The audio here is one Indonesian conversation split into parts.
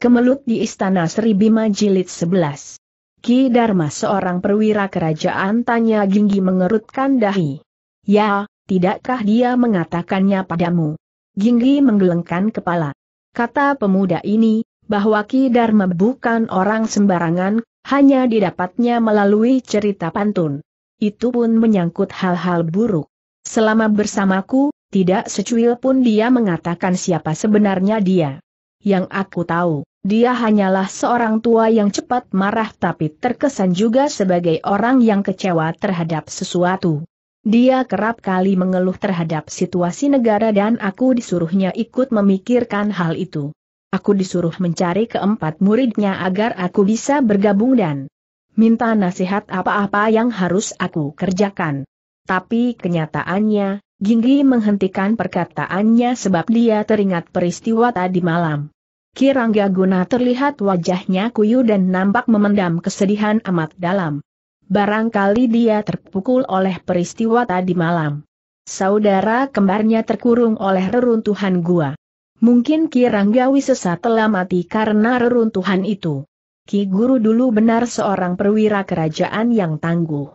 Kemelut di Istana Sri Bima Jilid 11. Ki Dharma seorang perwira kerajaan tanya Ginggi mengerutkan dahi. Ya, tidakkah dia mengatakannya padamu? Ginggi menggelengkan kepala. Kata pemuda ini, bahwa Ki Dharma bukan orang sembarangan, hanya didapatnya melalui cerita pantun. Itu pun menyangkut hal-hal buruk. Selama bersamaku, tidak secuil pun dia mengatakan siapa sebenarnya dia. Yang aku tahu, dia hanyalah seorang tua yang cepat marah tapi terkesan juga sebagai orang yang kecewa terhadap sesuatu. Dia kerap kali mengeluh terhadap situasi negara dan aku disuruhnya ikut memikirkan hal itu. Aku disuruh mencari keempat muridnya agar aku bisa bergabung dan minta nasihat apa-apa yang harus aku kerjakan. Tapi kenyataannya, Ginggi menghentikan perkataannya sebab dia teringat peristiwa tadi malam. Kirangga Guna terlihat wajahnya kuyu dan nampak memendam kesedihan amat dalam. Barangkali dia terpukul oleh peristiwa tadi malam. Saudara kembarnya terkurung oleh reruntuhan gua. Mungkin Kirangga Wisesa telah mati karena reruntuhan itu. Ki Guru dulu benar seorang perwira kerajaan yang tangguh.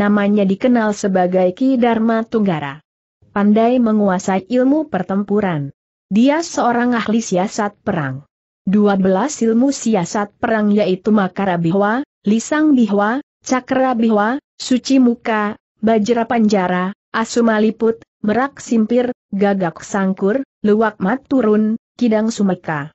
Namanya dikenal sebagai Ki Dharma Tunggara pandai menguasai ilmu pertempuran. Dia seorang ahli siasat perang. 12 ilmu siasat perang yaitu Makara Bihwa, Lisang Bihwa, Cakra Bihwa, Suci Muka, Bajra Panjara, asumaliput, Merak Simpir, Gagak Sangkur, Luwak Mat Turun, Kidang Sumeka.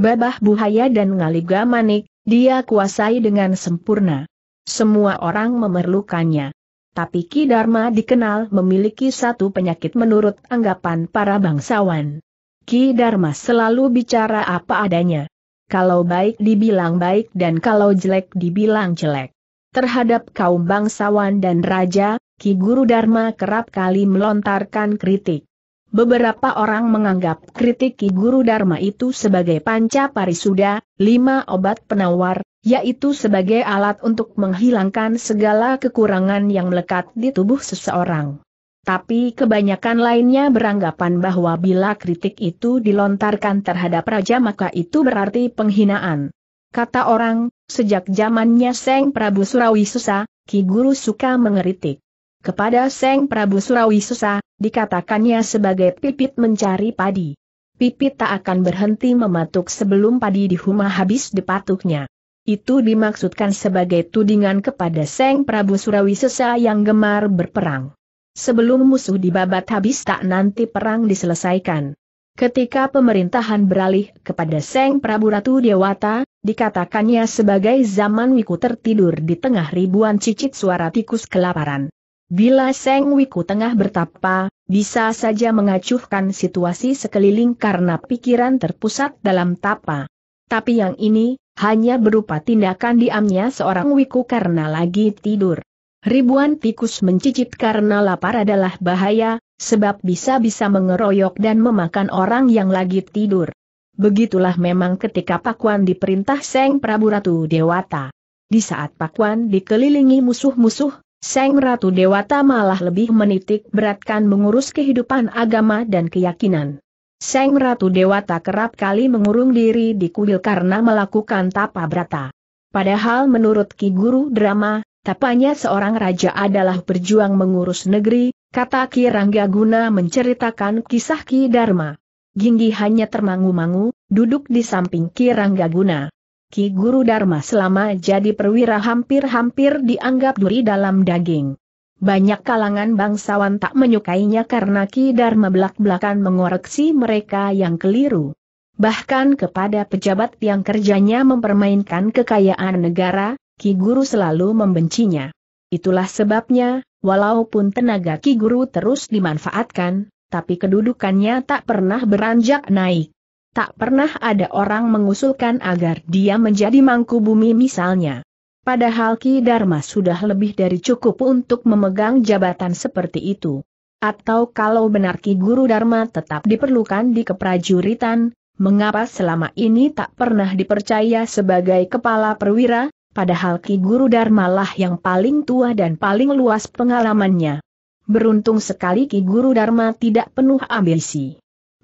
Babah Buhaya dan Ngaliga Manik, dia kuasai dengan sempurna. Semua orang memerlukannya tapi Ki Dharma dikenal memiliki satu penyakit menurut anggapan para bangsawan. Ki Dharma selalu bicara apa adanya. Kalau baik dibilang baik dan kalau jelek dibilang jelek. Terhadap kaum bangsawan dan raja, Ki Guru Dharma kerap kali melontarkan kritik. Beberapa orang menganggap kritik Ki Guru Dharma itu sebagai panca parisuda, lima obat penawar, yaitu sebagai alat untuk menghilangkan segala kekurangan yang melekat di tubuh seseorang. Tapi kebanyakan lainnya beranggapan bahwa bila kritik itu dilontarkan terhadap raja maka itu berarti penghinaan. Kata orang, sejak zamannya Seng Prabu Surawi Susa, Ki Guru suka mengeritik. Kepada Seng Prabu Surawi Susa, dikatakannya sebagai pipit mencari padi. Pipit tak akan berhenti mematuk sebelum padi di dihuma habis dipatuknya. Itu dimaksudkan sebagai tudingan kepada Seng Prabu Surawisesa yang gemar berperang. Sebelum musuh dibabat habis tak nanti perang diselesaikan. Ketika pemerintahan beralih kepada Seng Prabu Ratu Dewata, dikatakannya sebagai zaman Wiku tertidur di tengah ribuan cicit suara tikus kelaparan. Bila Seng Wiku tengah bertapa, bisa saja mengacuhkan situasi sekeliling karena pikiran terpusat dalam tapa. Tapi yang ini, hanya berupa tindakan diamnya seorang wiku karena lagi tidur. Ribuan tikus mencicit karena lapar adalah bahaya, sebab bisa-bisa mengeroyok dan memakan orang yang lagi tidur. Begitulah memang ketika Pakuan diperintah Seng Prabu Ratu Dewata. Di saat Pakuan dikelilingi musuh-musuh, Seng Ratu Dewata malah lebih menitik beratkan mengurus kehidupan agama dan keyakinan. Seng Ratu Dewata kerap kali mengurung diri di kuil karena melakukan tapa brata. Padahal menurut Ki Guru Drama, tapanya seorang raja adalah berjuang mengurus negeri, kata Ki Rangga guna menceritakan kisah Ki Dharma. Ginggi hanya termangu-mangu, duduk di samping Ki Rangga guna. Ki Guru Dharma selama jadi perwira hampir-hampir dianggap duri dalam daging. Banyak kalangan bangsawan tak menyukainya karena Ki Dharma belak belakan mengoreksi mereka yang keliru. Bahkan kepada pejabat yang kerjanya mempermainkan kekayaan negara, Ki Guru selalu membencinya. Itulah sebabnya, walaupun tenaga Ki Guru terus dimanfaatkan, tapi kedudukannya tak pernah beranjak naik. Tak pernah ada orang mengusulkan agar dia menjadi mangku bumi misalnya. Padahal Ki Dharma sudah lebih dari cukup untuk memegang jabatan seperti itu. Atau kalau benar Ki Guru Dharma tetap diperlukan di keprajuritan, mengapa selama ini tak pernah dipercaya sebagai kepala perwira, padahal Ki Guru Dharma lah yang paling tua dan paling luas pengalamannya. Beruntung sekali Ki Guru Dharma tidak penuh ambisi.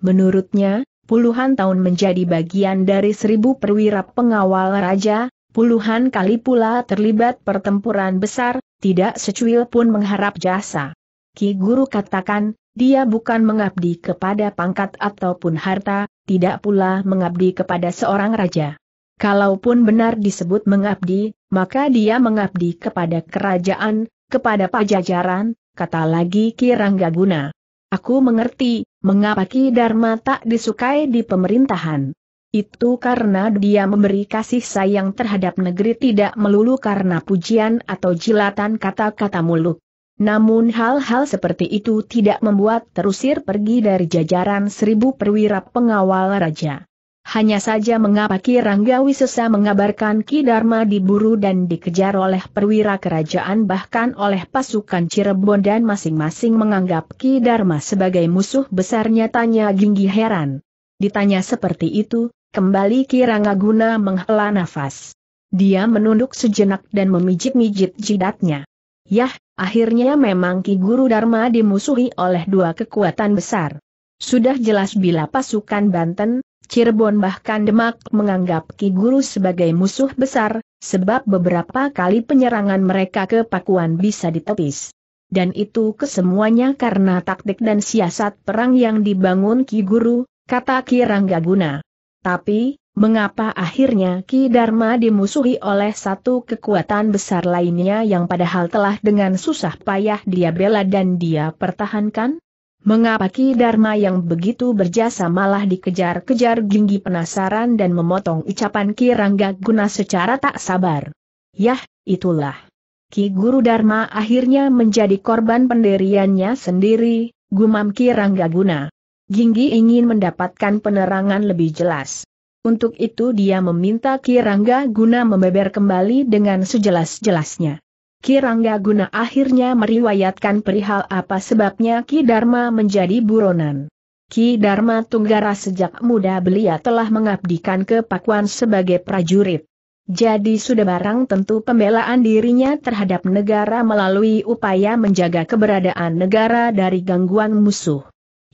Menurutnya, puluhan tahun menjadi bagian dari seribu perwira pengawal raja, puluhan kali pula terlibat pertempuran besar, tidak secuil pun mengharap jasa. Ki Guru katakan, dia bukan mengabdi kepada pangkat ataupun harta, tidak pula mengabdi kepada seorang raja. Kalaupun benar disebut mengabdi, maka dia mengabdi kepada kerajaan, kepada pajajaran, kata lagi Ki Ranggaguna. Aku mengerti, mengapa Ki Dharma tak disukai di pemerintahan. Itu karena dia memberi kasih sayang terhadap negeri tidak melulu karena pujian atau jilatan kata-kata mulut. Namun hal-hal seperti itu tidak membuat terusir pergi dari jajaran seribu perwira pengawal raja. Hanya saja mengapa Ki Rangga Wisesa mengabarkan Ki Dharma diburu dan dikejar oleh perwira kerajaan bahkan oleh pasukan Cirebon dan masing-masing menganggap Ki Dharma sebagai musuh besarnya tanya Ginggi heran. Ditanya seperti itu, Kembali Rangga Guna menghela nafas. Dia menunduk sejenak dan memijit-mijit jidatnya. Yah, akhirnya memang Ki Guru Dharma dimusuhi oleh dua kekuatan besar. Sudah jelas bila pasukan Banten, Cirebon bahkan Demak menganggap Ki Guru sebagai musuh besar, sebab beberapa kali penyerangan mereka ke Pakuan bisa ditepis. Dan itu kesemuanya karena taktik dan siasat perang yang dibangun Ki Guru, kata Ki Rangga Guna. Tapi, mengapa akhirnya Ki Dharma dimusuhi oleh satu kekuatan besar lainnya yang padahal telah dengan susah payah dia bela dan dia pertahankan? Mengapa Ki Dharma yang begitu berjasa malah dikejar-kejar Ginggi penasaran dan memotong ucapan Ki Rangga Guna secara tak sabar? Yah, itulah. Ki Guru Dharma akhirnya menjadi korban pendiriannya sendiri, gumam Ki Rangga Guna. Ginggi ingin mendapatkan penerangan lebih jelas. Untuk itu dia meminta Kirangga Guna membeber kembali dengan sejelas-jelasnya. Kirangga Guna akhirnya meriwayatkan perihal apa sebabnya Ki Dharma menjadi buronan. Ki Dharma Tunggara sejak muda belia telah mengabdikan kepakuan sebagai prajurit. Jadi sudah barang tentu pembelaan dirinya terhadap negara melalui upaya menjaga keberadaan negara dari gangguan musuh.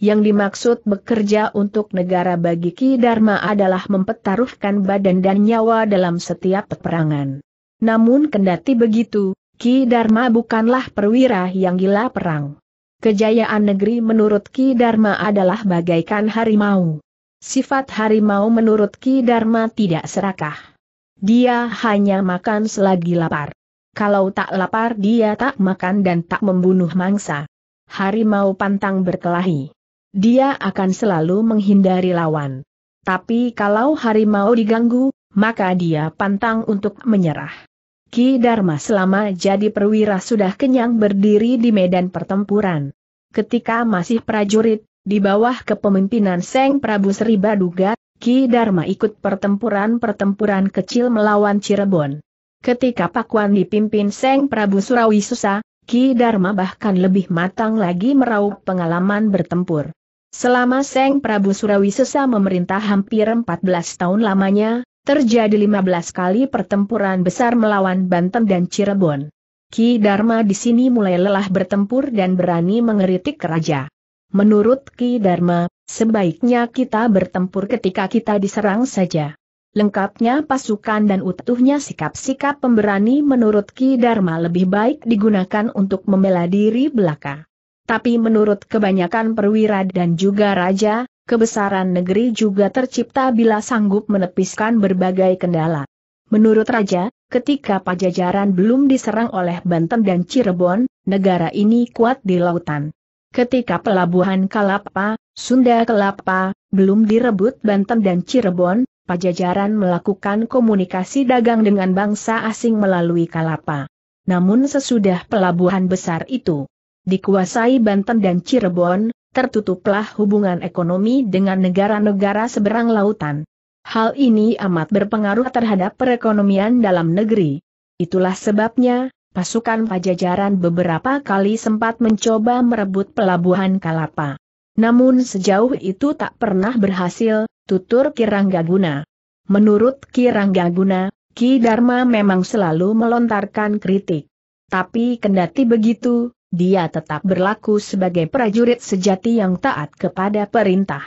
Yang dimaksud bekerja untuk negara bagi Ki Dharma adalah mempertaruhkan badan dan nyawa dalam setiap peperangan. Namun kendati begitu, Ki Dharma bukanlah perwira yang gila perang. Kejayaan negeri menurut Ki Dharma adalah bagaikan harimau. Sifat harimau menurut Ki Dharma tidak serakah. Dia hanya makan selagi lapar. Kalau tak lapar dia tak makan dan tak membunuh mangsa. Harimau pantang berkelahi dia akan selalu menghindari lawan. Tapi kalau harimau diganggu, maka dia pantang untuk menyerah. Ki Dharma selama jadi perwira sudah kenyang berdiri di medan pertempuran. Ketika masih prajurit, di bawah kepemimpinan Seng Prabu Sri Baduga, Ki Dharma ikut pertempuran-pertempuran kecil melawan Cirebon. Ketika Pakuan dipimpin Seng Prabu Surawi Susa, Ki Dharma bahkan lebih matang lagi meraup pengalaman bertempur. Selama Seng Prabu Surawisesa memerintah hampir 14 tahun lamanya, terjadi 15 kali pertempuran besar melawan Banten dan Cirebon. Ki Dharma di sini mulai lelah bertempur dan berani mengeritik raja. Menurut Ki Dharma, sebaiknya kita bertempur ketika kita diserang saja. Lengkapnya pasukan dan utuhnya sikap-sikap pemberani menurut Ki Dharma lebih baik digunakan untuk membela diri belaka tapi menurut kebanyakan perwira dan juga raja, kebesaran negeri juga tercipta bila sanggup menepiskan berbagai kendala. Menurut raja, ketika pajajaran belum diserang oleh Banten dan Cirebon, negara ini kuat di lautan. Ketika pelabuhan Kalapa, Sunda Kelapa, belum direbut Banten dan Cirebon, pajajaran melakukan komunikasi dagang dengan bangsa asing melalui Kalapa. Namun sesudah pelabuhan besar itu, dikuasai Banten dan Cirebon, tertutuplah hubungan ekonomi dengan negara-negara seberang lautan. Hal ini amat berpengaruh terhadap perekonomian dalam negeri. Itulah sebabnya, pasukan pajajaran beberapa kali sempat mencoba merebut pelabuhan Kalapa. Namun sejauh itu tak pernah berhasil, tutur Kiranggaguna. Menurut Kiranggaguna, Ki Dharma memang selalu melontarkan kritik. Tapi kendati begitu, dia tetap berlaku sebagai prajurit sejati yang taat kepada perintah.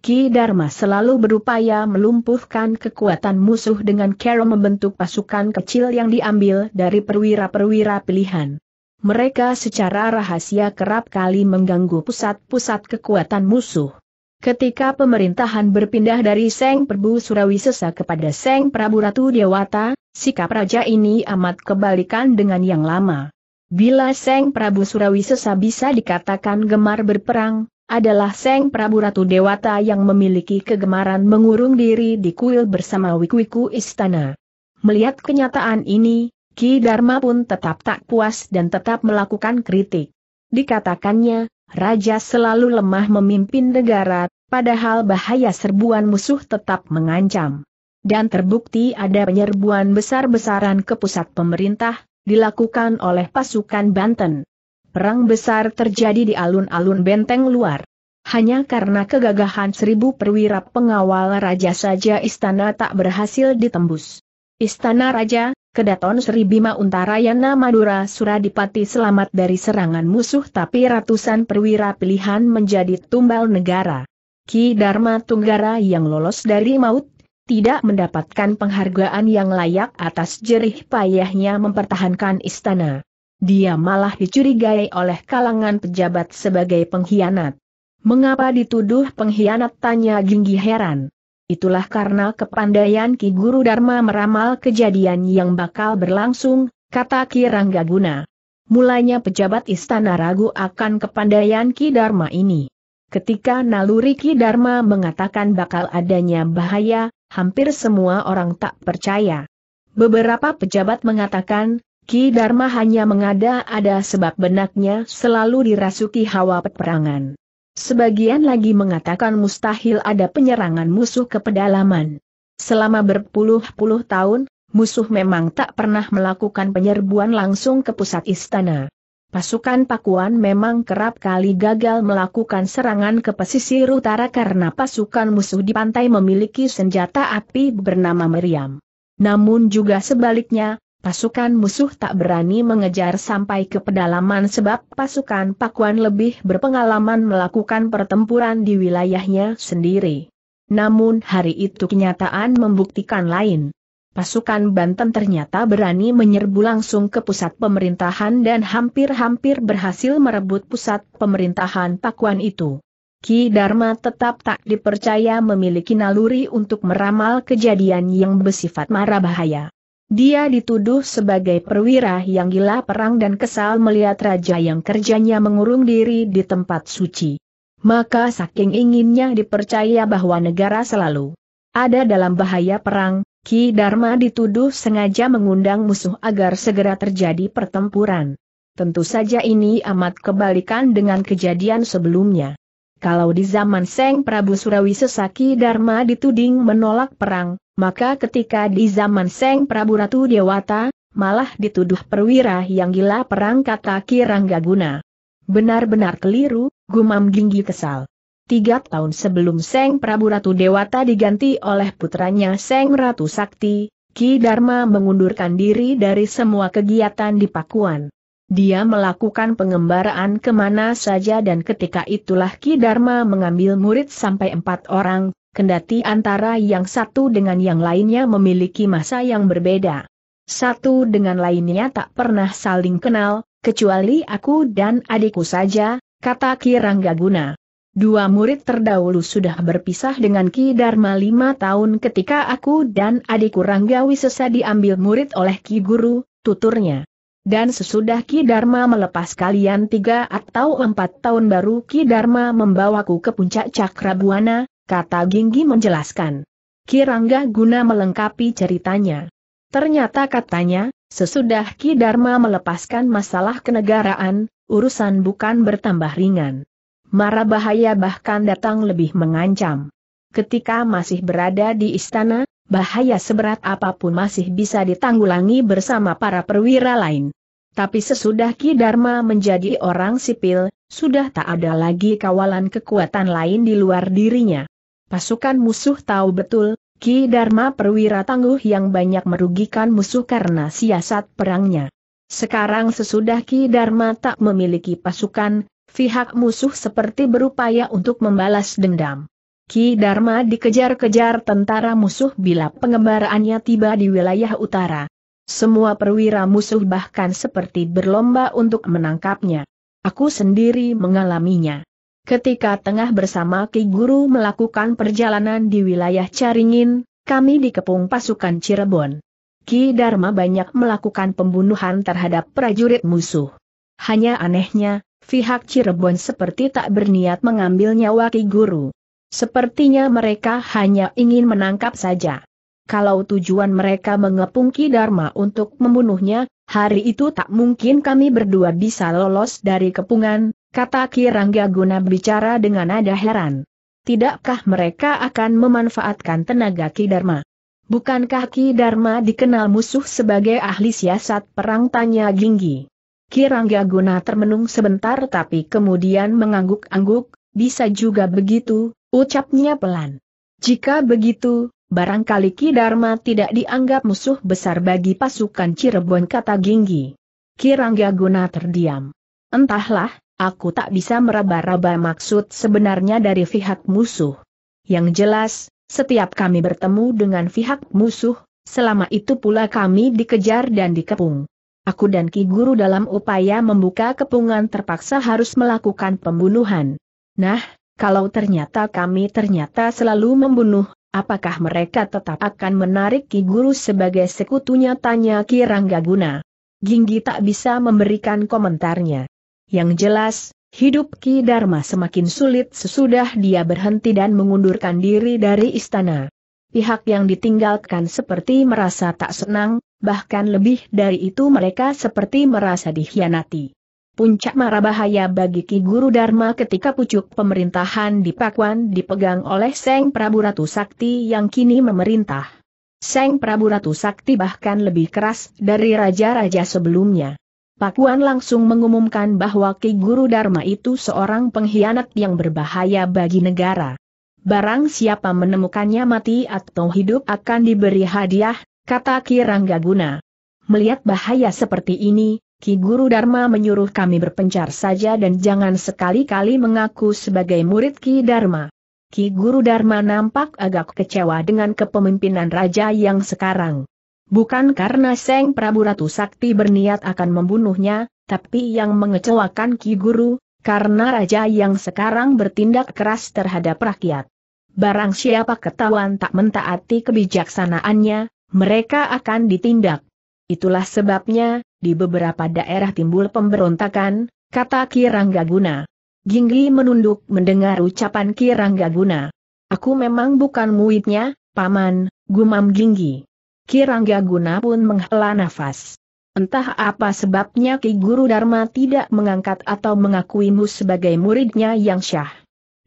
Ki Dharma selalu berupaya melumpuhkan kekuatan musuh dengan cara membentuk pasukan kecil yang diambil dari perwira-perwira pilihan. Mereka secara rahasia kerap kali mengganggu pusat-pusat kekuatan musuh. Ketika pemerintahan berpindah dari Seng Perbu Surawisesa kepada Seng Prabu Ratu Dewata, sikap raja ini amat kebalikan dengan yang lama. Bila Seng Prabu Surawisesa bisa dikatakan gemar berperang, adalah Seng Prabu Ratu Dewata yang memiliki kegemaran mengurung diri di kuil bersama Wiku-Wiku Istana. Melihat kenyataan ini, Ki Dharma pun tetap tak puas dan tetap melakukan kritik. Dikatakannya, Raja selalu lemah memimpin negara, padahal bahaya serbuan musuh tetap mengancam. Dan terbukti ada penyerbuan besar-besaran ke pusat pemerintah, dilakukan oleh pasukan Banten. Perang besar terjadi di alun-alun benteng luar. Hanya karena kegagahan seribu perwira pengawal raja saja istana tak berhasil ditembus. Istana Raja, Kedaton Sri Bima Untarayana Madura Suradipati selamat dari serangan musuh tapi ratusan perwira pilihan menjadi tumbal negara. Ki Dharma Tunggara yang lolos dari maut tidak mendapatkan penghargaan yang layak atas jerih payahnya mempertahankan istana. Dia malah dicurigai oleh kalangan pejabat sebagai pengkhianat. Mengapa dituduh pengkhianat tanya Ginggi heran. Itulah karena kepandaian Ki Guru Dharma meramal kejadian yang bakal berlangsung, kata Ki Ranggaguna. Mulanya pejabat istana ragu akan kepandaian Ki Dharma ini. Ketika naluri Ki Dharma mengatakan bakal adanya bahaya, hampir semua orang tak percaya. Beberapa pejabat mengatakan, Ki Dharma hanya mengada-ada sebab benaknya selalu dirasuki hawa peperangan. Sebagian lagi mengatakan mustahil ada penyerangan musuh ke pedalaman. Selama berpuluh-puluh tahun, musuh memang tak pernah melakukan penyerbuan langsung ke pusat istana. Pasukan Pakuan memang kerap kali gagal melakukan serangan ke pesisir utara karena pasukan musuh di pantai memiliki senjata api bernama meriam. Namun juga sebaliknya, pasukan musuh tak berani mengejar sampai ke pedalaman sebab pasukan Pakuan lebih berpengalaman melakukan pertempuran di wilayahnya sendiri. Namun hari itu kenyataan membuktikan lain pasukan Banten ternyata berani menyerbu langsung ke pusat pemerintahan dan hampir-hampir berhasil merebut pusat pemerintahan Pakuan itu. Ki Dharma tetap tak dipercaya memiliki naluri untuk meramal kejadian yang bersifat marah bahaya. Dia dituduh sebagai perwira yang gila perang dan kesal melihat raja yang kerjanya mengurung diri di tempat suci. Maka saking inginnya dipercaya bahwa negara selalu ada dalam bahaya perang, Ki Dharma dituduh sengaja mengundang musuh agar segera terjadi pertempuran. Tentu saja ini amat kebalikan dengan kejadian sebelumnya. Kalau di zaman Seng Prabu Surawi Sesaki Dharma dituding menolak perang, maka ketika di zaman Seng Prabu Ratu Dewata, malah dituduh perwira yang gila perang kata Kirangga Guna. Benar-benar keliru, gumam Ginggi kesal. Tiga tahun sebelum Seng Prabu Ratu Dewata diganti oleh putranya Seng Ratu Sakti, Ki Dharma mengundurkan diri dari semua kegiatan di Pakuan. Dia melakukan pengembaraan kemana saja dan ketika itulah Ki Dharma mengambil murid sampai empat orang, kendati antara yang satu dengan yang lainnya memiliki masa yang berbeda. Satu dengan lainnya tak pernah saling kenal, kecuali aku dan adikku saja, kata Ki Ranggaguna. Dua murid terdahulu sudah berpisah dengan Ki Dharma lima tahun ketika aku dan adikku Ranggawi sesa diambil murid oleh Ki Guru, tuturnya. Dan sesudah Ki Dharma melepas kalian tiga atau empat tahun baru Ki Dharma membawaku ke puncak Cakrabuana, kata Ginggi menjelaskan. Ki Rangga guna melengkapi ceritanya. Ternyata katanya, sesudah Ki Dharma melepaskan masalah kenegaraan, urusan bukan bertambah ringan. Mara bahaya bahkan datang lebih mengancam. Ketika masih berada di istana, bahaya seberat apapun masih bisa ditanggulangi bersama para perwira lain. Tapi sesudah Ki Dharma menjadi orang sipil, sudah tak ada lagi kawalan kekuatan lain di luar dirinya. Pasukan musuh tahu betul, Ki Dharma perwira tangguh yang banyak merugikan musuh karena siasat perangnya. Sekarang sesudah Ki Dharma tak memiliki pasukan, Pihak musuh seperti berupaya untuk membalas dendam. Ki Dharma dikejar-kejar tentara musuh bila pengembaraannya tiba di wilayah utara. Semua perwira musuh bahkan seperti berlomba untuk menangkapnya. Aku sendiri mengalaminya. Ketika tengah bersama Ki Guru melakukan perjalanan di wilayah Caringin, kami dikepung pasukan Cirebon. Ki Dharma banyak melakukan pembunuhan terhadap prajurit musuh. Hanya anehnya, pihak Cirebon seperti tak berniat mengambil nyawa Ki Guru. Sepertinya mereka hanya ingin menangkap saja. Kalau tujuan mereka mengepung Ki Dharma untuk membunuhnya, hari itu tak mungkin kami berdua bisa lolos dari kepungan, kata Ki Rangga guna bicara dengan nada heran. Tidakkah mereka akan memanfaatkan tenaga Ki Dharma? Bukankah Ki Dharma dikenal musuh sebagai ahli siasat perang tanya Ginggi? Kirangga Guna termenung sebentar tapi kemudian mengangguk-angguk, bisa juga begitu, ucapnya pelan. Jika begitu, barangkali Ki Dharma tidak dianggap musuh besar bagi pasukan Cirebon kata Ginggi. Kirangga Guna terdiam. Entahlah, aku tak bisa meraba-raba maksud sebenarnya dari pihak musuh. Yang jelas, setiap kami bertemu dengan pihak musuh, selama itu pula kami dikejar dan dikepung aku dan Ki Guru dalam upaya membuka kepungan terpaksa harus melakukan pembunuhan. Nah, kalau ternyata kami ternyata selalu membunuh, apakah mereka tetap akan menarik Ki Guru sebagai sekutunya tanya Ki Ranggaguna. Ginggi tak bisa memberikan komentarnya. Yang jelas, Hidup Ki Dharma semakin sulit sesudah dia berhenti dan mengundurkan diri dari istana. Pihak yang ditinggalkan seperti merasa tak senang, bahkan lebih dari itu mereka seperti merasa dikhianati. Puncak marah bahaya bagi Ki Guru Dharma ketika pucuk pemerintahan di Pakuan dipegang oleh Seng Prabu Ratu Sakti yang kini memerintah. Seng Prabu Ratu Sakti bahkan lebih keras dari raja-raja sebelumnya. Pakuan langsung mengumumkan bahwa Ki Guru Dharma itu seorang pengkhianat yang berbahaya bagi negara. Barang siapa menemukannya mati atau hidup akan diberi hadiah kata Rangga Guna. Melihat bahaya seperti ini, Ki Guru Dharma menyuruh kami berpencar saja dan jangan sekali-kali mengaku sebagai murid Ki Dharma. Ki Guru Dharma nampak agak kecewa dengan kepemimpinan raja yang sekarang. Bukan karena Seng Prabu Ratu Sakti berniat akan membunuhnya, tapi yang mengecewakan Ki Guru, karena raja yang sekarang bertindak keras terhadap rakyat. Barang siapa ketahuan tak mentaati kebijaksanaannya, mereka akan ditindak. Itulah sebabnya, di beberapa daerah timbul pemberontakan, kata Kiranggaguna. Gingli menunduk mendengar ucapan Kiranggaguna. Aku memang bukan muidnya, paman, gumam Ginggi. Kiranggaguna pun menghela nafas. Entah apa sebabnya Ki Guru Dharma tidak mengangkat atau mengakuimu sebagai muridnya yang syah.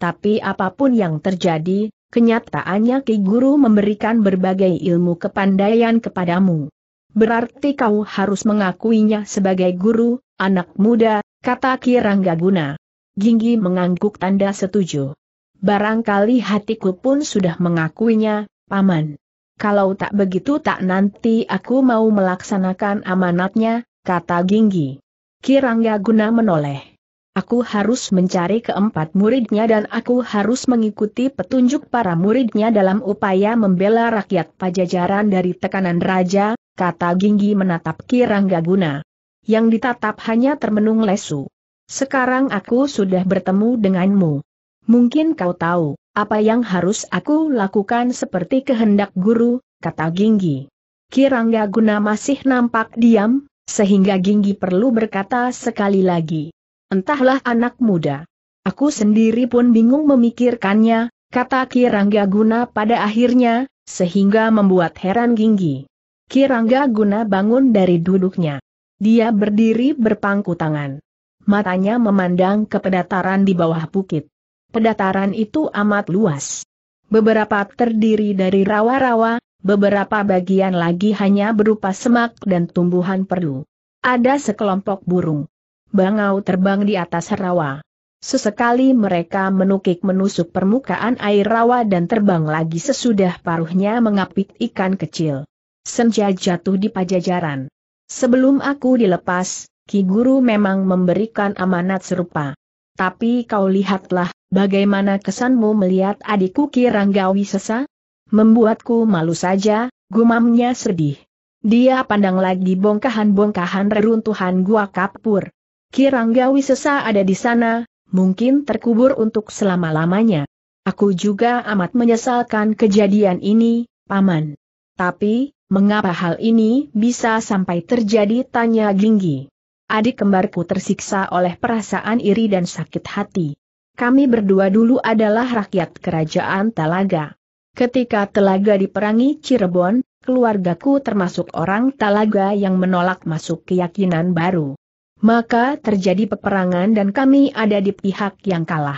Tapi apapun yang terjadi, Kenyataannya Ki Guru memberikan berbagai ilmu kepandaian kepadamu. Berarti kau harus mengakuinya sebagai guru, anak muda, kata Ki Ranggaguna. Ginggi mengangguk tanda setuju. Barangkali hatiku pun sudah mengakuinya, Paman. Kalau tak begitu tak nanti aku mau melaksanakan amanatnya, kata Ginggi. Kirangga guna menoleh. Aku harus mencari keempat muridnya dan aku harus mengikuti petunjuk para muridnya dalam upaya membela rakyat pajajaran dari tekanan raja, kata Ginggi menatap Kirangga Guna. Yang ditatap hanya termenung lesu. Sekarang aku sudah bertemu denganmu. Mungkin kau tahu, apa yang harus aku lakukan seperti kehendak guru, kata Ginggi. Kirangga Guna masih nampak diam, sehingga Ginggi perlu berkata sekali lagi. Entahlah anak muda. Aku sendiri pun bingung memikirkannya, kata Kirangga Guna pada akhirnya, sehingga membuat heran Ginggi. Kirangga Guna bangun dari duduknya. Dia berdiri berpangku tangan. Matanya memandang ke pedataran di bawah bukit. Pedataran itu amat luas. Beberapa terdiri dari rawa-rawa, beberapa bagian lagi hanya berupa semak dan tumbuhan perlu. Ada sekelompok burung bangau terbang di atas rawa. Sesekali mereka menukik menusuk permukaan air rawa dan terbang lagi sesudah paruhnya mengapit ikan kecil. Senja jatuh di pajajaran. Sebelum aku dilepas, Ki Guru memang memberikan amanat serupa. Tapi kau lihatlah, bagaimana kesanmu melihat adikku Ki Ranggawi sesa? Membuatku malu saja, gumamnya sedih. Dia pandang lagi bongkahan-bongkahan reruntuhan gua kapur. Kiranggawi Wisesa ada di sana, mungkin terkubur untuk selama-lamanya. Aku juga amat menyesalkan kejadian ini, Paman. Tapi, mengapa hal ini bisa sampai terjadi tanya Ginggi? Adik kembarku tersiksa oleh perasaan iri dan sakit hati. Kami berdua dulu adalah rakyat kerajaan Talaga. Ketika Talaga diperangi Cirebon, keluargaku termasuk orang Talaga yang menolak masuk keyakinan baru. Maka terjadi peperangan dan kami ada di pihak yang kalah.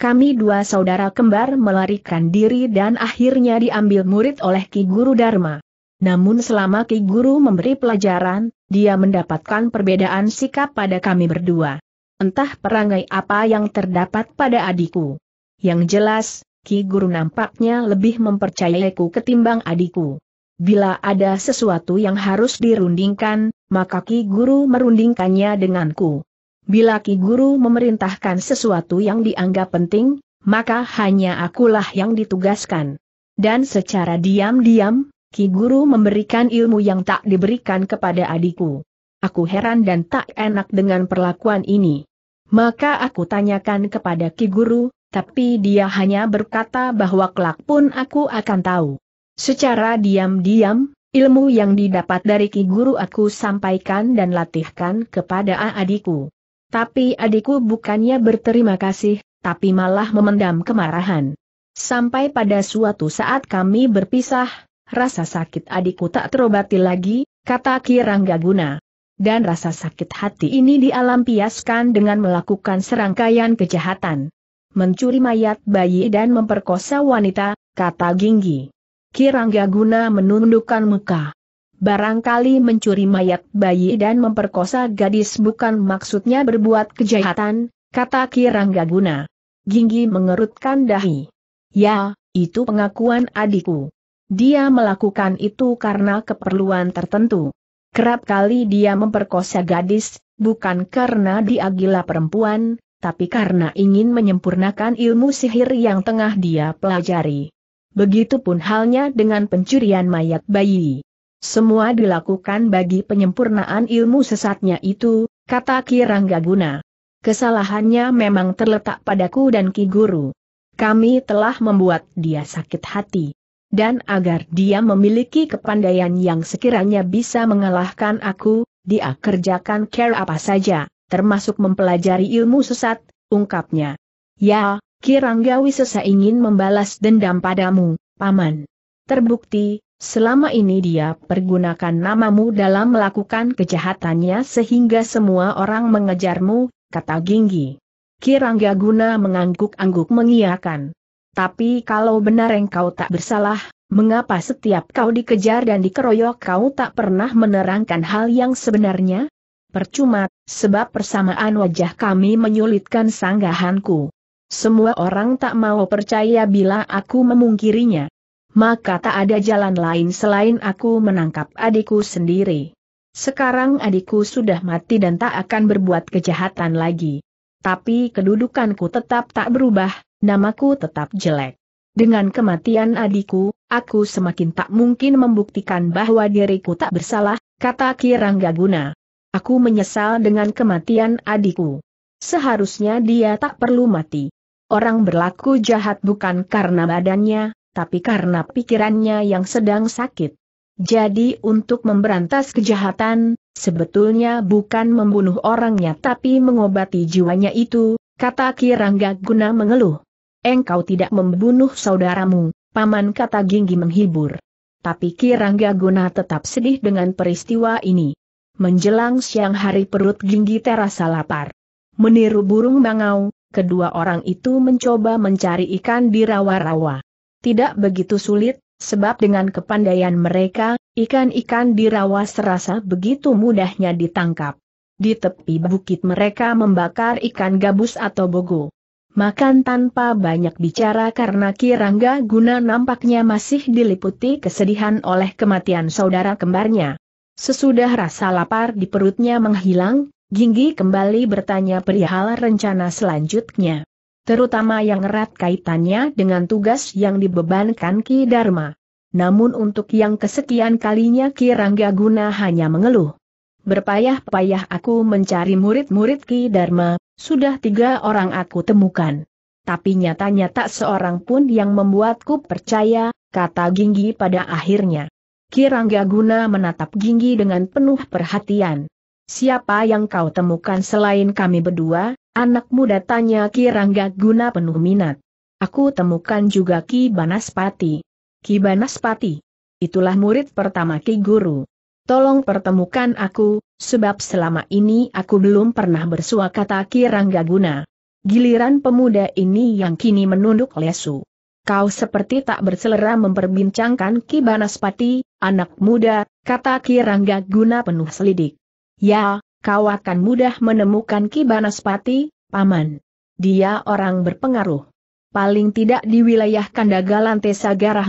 Kami dua saudara kembar melarikan diri dan akhirnya diambil murid oleh Ki Guru Dharma. Namun selama Ki Guru memberi pelajaran, dia mendapatkan perbedaan sikap pada kami berdua. Entah perangai apa yang terdapat pada adikku. Yang jelas, Ki Guru nampaknya lebih mempercayaiku ketimbang adikku. Bila ada sesuatu yang harus dirundingkan, maka Ki Guru merundingkannya denganku. Bila Ki Guru memerintahkan sesuatu yang dianggap penting, maka hanya akulah yang ditugaskan. Dan secara diam-diam, Ki Guru memberikan ilmu yang tak diberikan kepada adikku. Aku heran dan tak enak dengan perlakuan ini. Maka aku tanyakan kepada Ki Guru, tapi dia hanya berkata bahwa kelak pun aku akan tahu. Secara diam-diam, Ilmu yang didapat dari Ki Guru aku sampaikan dan latihkan kepada adikku. Tapi adikku bukannya berterima kasih, tapi malah memendam kemarahan. Sampai pada suatu saat kami berpisah, rasa sakit adikku tak terobati lagi, kata Ki Ranggaguna. Dan rasa sakit hati ini dialampiaskan dengan melakukan serangkaian kejahatan. Mencuri mayat bayi dan memperkosa wanita, kata Ginggi. Kirangga guna menundukkan muka. Barangkali mencuri mayat bayi dan memperkosa gadis bukan maksudnya berbuat kejahatan, kata Kirangga guna. Ginggi mengerutkan dahi. Ya, itu pengakuan adikku. Dia melakukan itu karena keperluan tertentu. Kerap kali dia memperkosa gadis, bukan karena dia gila perempuan, tapi karena ingin menyempurnakan ilmu sihir yang tengah dia pelajari. Begitupun halnya dengan pencurian mayat bayi. Semua dilakukan bagi penyempurnaan ilmu sesatnya itu, kata Kirangga Guna. Kesalahannya memang terletak padaku dan Ki Guru. Kami telah membuat dia sakit hati. Dan agar dia memiliki kepandaian yang sekiranya bisa mengalahkan aku, dia kerjakan care apa saja, termasuk mempelajari ilmu sesat, ungkapnya. Ya, Kirangga Wisesa ingin membalas dendam padamu, Paman. Terbukti, selama ini dia pergunakan namamu dalam melakukan kejahatannya sehingga semua orang mengejarmu, kata Ginggi. Kirangga guna mengangguk-angguk mengiakan. Tapi kalau benar engkau tak bersalah, mengapa setiap kau dikejar dan dikeroyok kau tak pernah menerangkan hal yang sebenarnya? Percuma, sebab persamaan wajah kami menyulitkan sanggahanku. Semua orang tak mau percaya bila aku memungkirinya. Maka tak ada jalan lain selain aku menangkap adikku sendiri. Sekarang adikku sudah mati dan tak akan berbuat kejahatan lagi. Tapi kedudukanku tetap tak berubah, namaku tetap jelek. Dengan kematian adikku, aku semakin tak mungkin membuktikan bahwa diriku tak bersalah, kata Kirangga Guna. Aku menyesal dengan kematian adikku. Seharusnya dia tak perlu mati. Orang berlaku jahat bukan karena badannya, tapi karena pikirannya yang sedang sakit. Jadi untuk memberantas kejahatan, sebetulnya bukan membunuh orangnya tapi mengobati jiwanya itu, kata Kirangga guna mengeluh. Engkau tidak membunuh saudaramu, paman kata Ginggi menghibur. Tapi Kirangga guna tetap sedih dengan peristiwa ini. Menjelang siang hari perut Ginggi terasa lapar. Meniru burung bangau, kedua orang itu mencoba mencari ikan di rawa-rawa. Tidak begitu sulit, sebab dengan kepandaian mereka, ikan-ikan di rawa serasa begitu mudahnya ditangkap. Di tepi bukit mereka membakar ikan gabus atau bogo. Makan tanpa banyak bicara karena Kirangga Guna nampaknya masih diliputi kesedihan oleh kematian saudara kembarnya. Sesudah rasa lapar di perutnya menghilang, Ginggi kembali bertanya perihal rencana selanjutnya. Terutama yang erat kaitannya dengan tugas yang dibebankan Ki Dharma. Namun untuk yang kesekian kalinya Ki Rangga Guna hanya mengeluh. Berpayah-payah aku mencari murid-murid Ki Dharma, sudah tiga orang aku temukan. Tapi nyatanya tak seorang pun yang membuatku percaya, kata Ginggi pada akhirnya. Ki Rangga Guna menatap Ginggi dengan penuh perhatian. Siapa yang kau temukan selain kami berdua? Anak muda tanya Ki Rangga guna penuh minat. Aku temukan juga Ki Banaspati. Ki Banaspati. Itulah murid pertama Ki Guru. Tolong pertemukan aku, sebab selama ini aku belum pernah bersua kata Ki Rangga guna. Giliran pemuda ini yang kini menunduk lesu. Kau seperti tak berselera memperbincangkan Ki Banaspati, anak muda, kata Ki Rangga guna penuh selidik. Ya, kau akan mudah menemukan Ki Banaspati, Paman. Dia orang berpengaruh. Paling tidak di wilayah Kandagalan Tesagarah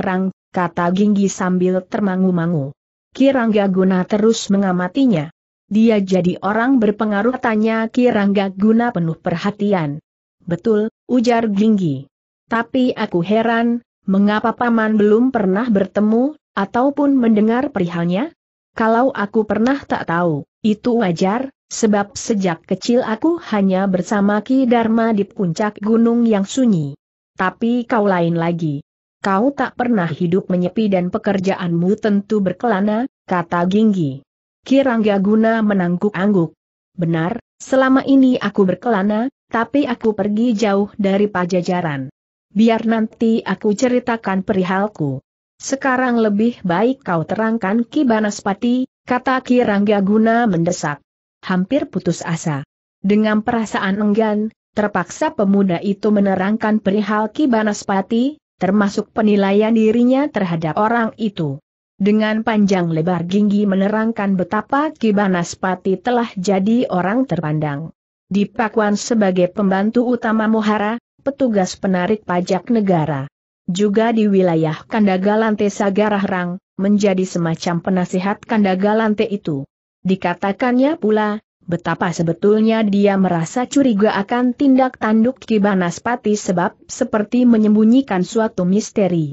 kata Ginggi sambil termangu-mangu. Kirangga Guna terus mengamatinya. Dia jadi orang berpengaruh tanya Kirangga Guna penuh perhatian. Betul, ujar Ginggi. Tapi aku heran, mengapa Paman belum pernah bertemu, ataupun mendengar perihalnya? Kalau aku pernah tak tahu, itu wajar, sebab sejak kecil aku hanya bersama Ki Dharma di puncak gunung yang sunyi. Tapi kau lain lagi. Kau tak pernah hidup menyepi dan pekerjaanmu tentu berkelana, kata Ginggi. Kirangga Guna menangguk-angguk. Benar, selama ini aku berkelana, tapi aku pergi jauh dari pajajaran. Biar nanti aku ceritakan perihalku. Sekarang lebih baik kau terangkan Ki Banaspati, kata Ki Rangga mendesak. Hampir putus asa. Dengan perasaan enggan, terpaksa pemuda itu menerangkan perihal Ki Banaspati, termasuk penilaian dirinya terhadap orang itu. Dengan panjang lebar Ginggi menerangkan betapa Ki Banaspati telah jadi orang terpandang. Di Pakuan sebagai pembantu utama Muhara, petugas penarik pajak negara juga di wilayah Kandagalante Sagarahrang, menjadi semacam penasihat Kandagalante itu. Dikatakannya pula, betapa sebetulnya dia merasa curiga akan tindak tanduk Ki Banaspati sebab seperti menyembunyikan suatu misteri.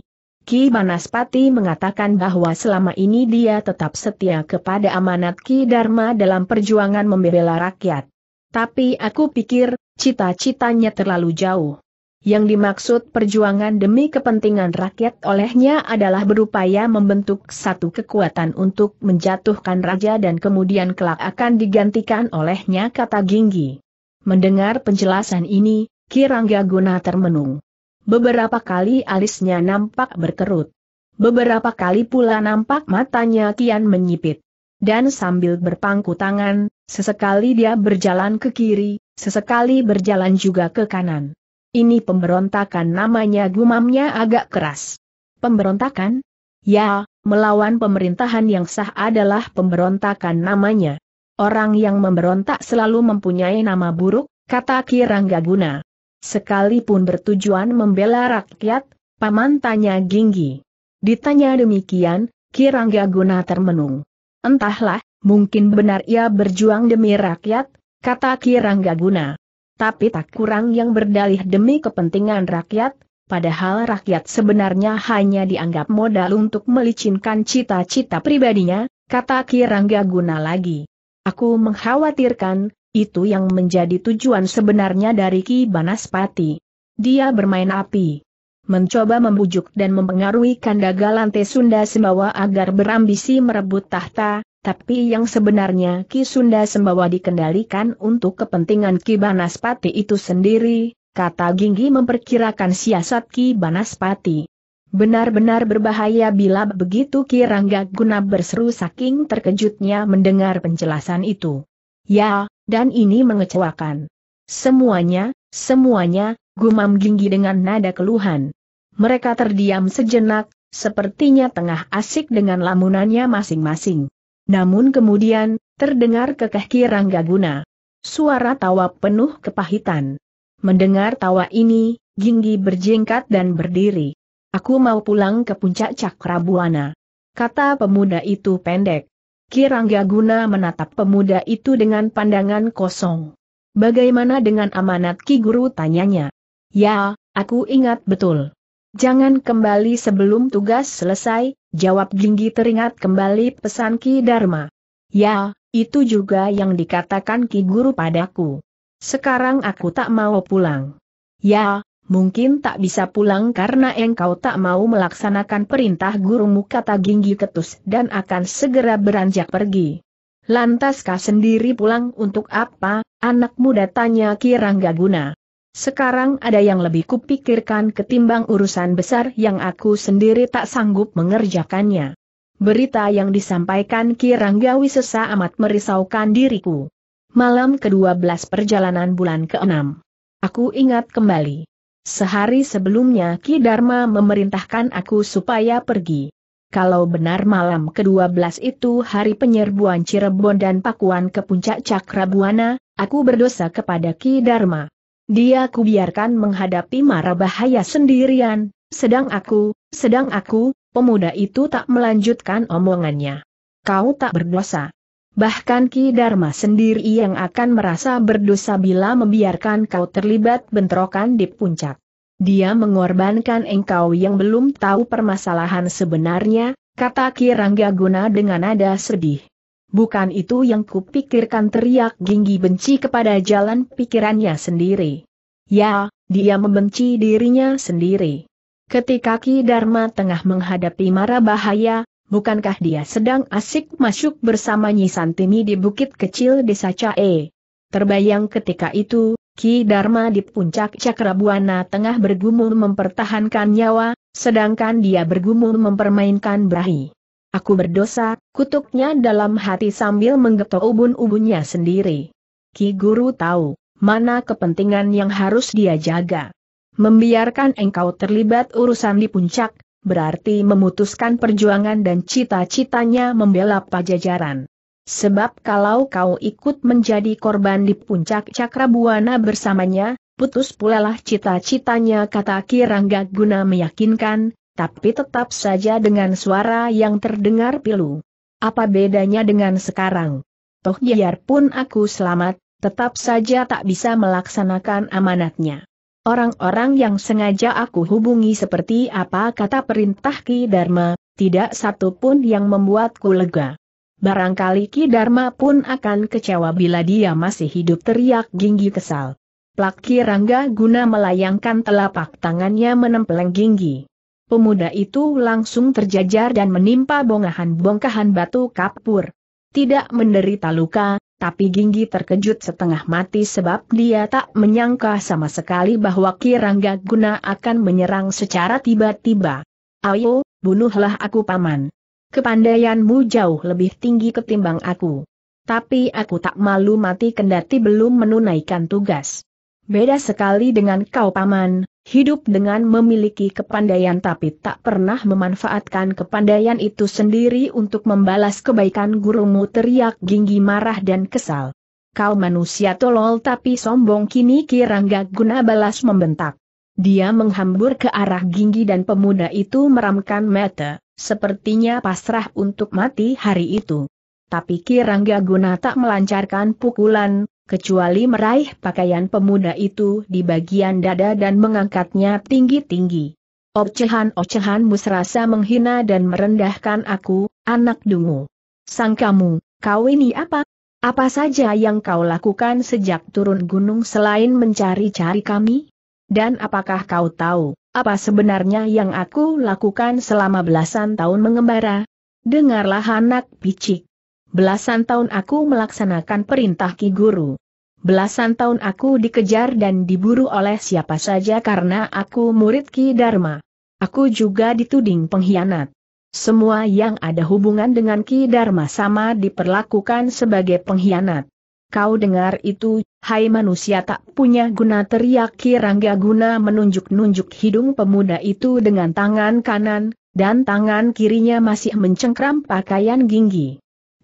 Ki Banaspati mengatakan bahwa selama ini dia tetap setia kepada amanat Ki Dharma dalam perjuangan membela rakyat. Tapi aku pikir, cita-citanya terlalu jauh. Yang dimaksud perjuangan demi kepentingan rakyat olehnya adalah berupaya membentuk satu kekuatan untuk menjatuhkan raja dan kemudian kelak akan digantikan olehnya kata Ginggi. Mendengar penjelasan ini, Kirangga Guna termenung. Beberapa kali alisnya nampak berkerut. Beberapa kali pula nampak matanya kian menyipit. Dan sambil berpangku tangan, sesekali dia berjalan ke kiri, sesekali berjalan juga ke kanan. Ini pemberontakan namanya gumamnya agak keras. Pemberontakan? Ya, melawan pemerintahan yang sah adalah pemberontakan namanya. Orang yang memberontak selalu mempunyai nama buruk, kata Kirangga Guna. Sekalipun bertujuan membela rakyat, paman tanya Ginggi. Ditanya demikian, Kirangga Guna termenung. Entahlah, mungkin benar ia berjuang demi rakyat, kata Kirangga Guna tapi tak kurang yang berdalih demi kepentingan rakyat, padahal rakyat sebenarnya hanya dianggap modal untuk melicinkan cita-cita pribadinya, kata Kirangga guna lagi. Aku mengkhawatirkan, itu yang menjadi tujuan sebenarnya dari Ki Banaspati. Dia bermain api mencoba membujuk dan mempengaruhi Galante Sunda Sembawa agar berambisi merebut tahta, tapi yang sebenarnya Ki Sunda Sembawa dikendalikan untuk kepentingan Ki Banaspati itu sendiri, kata Ginggi memperkirakan siasat Ki Banaspati. Benar-benar berbahaya bila begitu Ki Rangga Guna berseru saking terkejutnya mendengar penjelasan itu. Ya, dan ini mengecewakan. Semuanya, semuanya, gumam Ginggi dengan nada keluhan mereka terdiam sejenak, sepertinya tengah asik dengan lamunannya masing-masing. Namun kemudian, terdengar kekeh Kirangga Guna. Suara tawa penuh kepahitan. Mendengar tawa ini, Ginggi berjingkat dan berdiri. Aku mau pulang ke puncak Cakrabuana. Kata pemuda itu pendek. Kirangga Guna menatap pemuda itu dengan pandangan kosong. Bagaimana dengan amanat Ki Guru tanyanya? Ya, aku ingat betul. Jangan kembali sebelum tugas selesai, jawab Ginggi teringat kembali pesan Ki Dharma. Ya, itu juga yang dikatakan Ki Guru padaku. Sekarang aku tak mau pulang. Ya, mungkin tak bisa pulang karena engkau tak mau melaksanakan perintah gurumu kata Ginggi ketus dan akan segera beranjak pergi. Lantas kau sendiri pulang untuk apa, anak muda tanya Ki Ranggaguna. Sekarang ada yang lebih kupikirkan ketimbang urusan besar yang aku sendiri tak sanggup mengerjakannya. Berita yang disampaikan Ki Ranggawi sesa amat merisaukan diriku. Malam ke-12 perjalanan bulan ke-6. Aku ingat kembali. Sehari sebelumnya Ki Dharma memerintahkan aku supaya pergi. Kalau benar malam ke-12 itu hari penyerbuan Cirebon dan Pakuan ke puncak Cakrabuana, aku berdosa kepada Ki Dharma. Dia kubiarkan menghadapi mara bahaya sendirian, sedang aku, sedang aku, pemuda itu tak melanjutkan omongannya. Kau tak berdosa. Bahkan Ki Dharma sendiri yang akan merasa berdosa bila membiarkan kau terlibat bentrokan di puncak. Dia mengorbankan engkau yang belum tahu permasalahan sebenarnya, kata Ki Rangga Guna dengan nada sedih. Bukan itu yang kupikirkan teriak Ginggi benci kepada jalan pikirannya sendiri. Ya, dia membenci dirinya sendiri. Ketika Ki Dharma tengah menghadapi mara bahaya, bukankah dia sedang asik masuk bersama Santini di bukit kecil desa Cae? Terbayang ketika itu, Ki Dharma di puncak Cakrabuana tengah bergumul mempertahankan nyawa, sedangkan dia bergumul mempermainkan Brahi. Aku berdosa, kutuknya dalam hati sambil menggetok ubun-ubunnya sendiri. Ki Guru tahu, mana kepentingan yang harus dia jaga. Membiarkan engkau terlibat urusan di puncak, berarti memutuskan perjuangan dan cita-citanya membela pajajaran. Sebab kalau kau ikut menjadi korban di puncak Cakrabuana bersamanya, putus pulalah cita-citanya kata Ki Rangga guna meyakinkan, tapi tetap saja dengan suara yang terdengar pilu. Apa bedanya dengan sekarang? Toh biarpun aku selamat, tetap saja tak bisa melaksanakan amanatnya. Orang-orang yang sengaja aku hubungi seperti apa kata perintah Ki Dharma, tidak satu pun yang membuatku lega. Barangkali Ki Dharma pun akan kecewa bila dia masih hidup teriak Ginggi kesal. Ki Rangga guna melayangkan telapak tangannya menempeleng Ginggi pemuda itu langsung terjajar dan menimpa bongkahan-bongkahan batu kapur. Tidak menderita luka, tapi Ginggi terkejut setengah mati sebab dia tak menyangka sama sekali bahwa Kirangga Guna akan menyerang secara tiba-tiba. Ayo, bunuhlah aku paman. Kepandaianmu jauh lebih tinggi ketimbang aku. Tapi aku tak malu mati kendati belum menunaikan tugas. Beda sekali dengan kau paman, hidup dengan memiliki kepandaian tapi tak pernah memanfaatkan kepandaian itu sendiri untuk membalas kebaikan gurumu teriak Ginggi marah dan kesal. Kau manusia tolol tapi sombong kini Kirangga guna balas membentak. Dia menghambur ke arah Ginggi dan pemuda itu meramkan mata, sepertinya pasrah untuk mati hari itu. Tapi Kirangga Guna tak melancarkan pukulan, kecuali meraih pakaian pemuda itu di bagian dada dan mengangkatnya tinggi-tinggi. ocehan ocehan, musrasa menghina dan merendahkan aku, anak dungu. Sang kamu, kau ini apa? Apa saja yang kau lakukan sejak turun gunung selain mencari-cari kami? Dan apakah kau tahu, apa sebenarnya yang aku lakukan selama belasan tahun mengembara? Dengarlah anak picik. Belasan tahun aku melaksanakan perintah Ki Guru. Belasan tahun aku dikejar dan diburu oleh siapa saja karena aku murid Ki Dharma. Aku juga dituding pengkhianat. Semua yang ada hubungan dengan Ki Dharma sama diperlakukan sebagai pengkhianat. Kau dengar itu, hai manusia tak punya guna teriak Ki Rangga Guna menunjuk-nunjuk hidung pemuda itu dengan tangan kanan, dan tangan kirinya masih mencengkram pakaian ginggi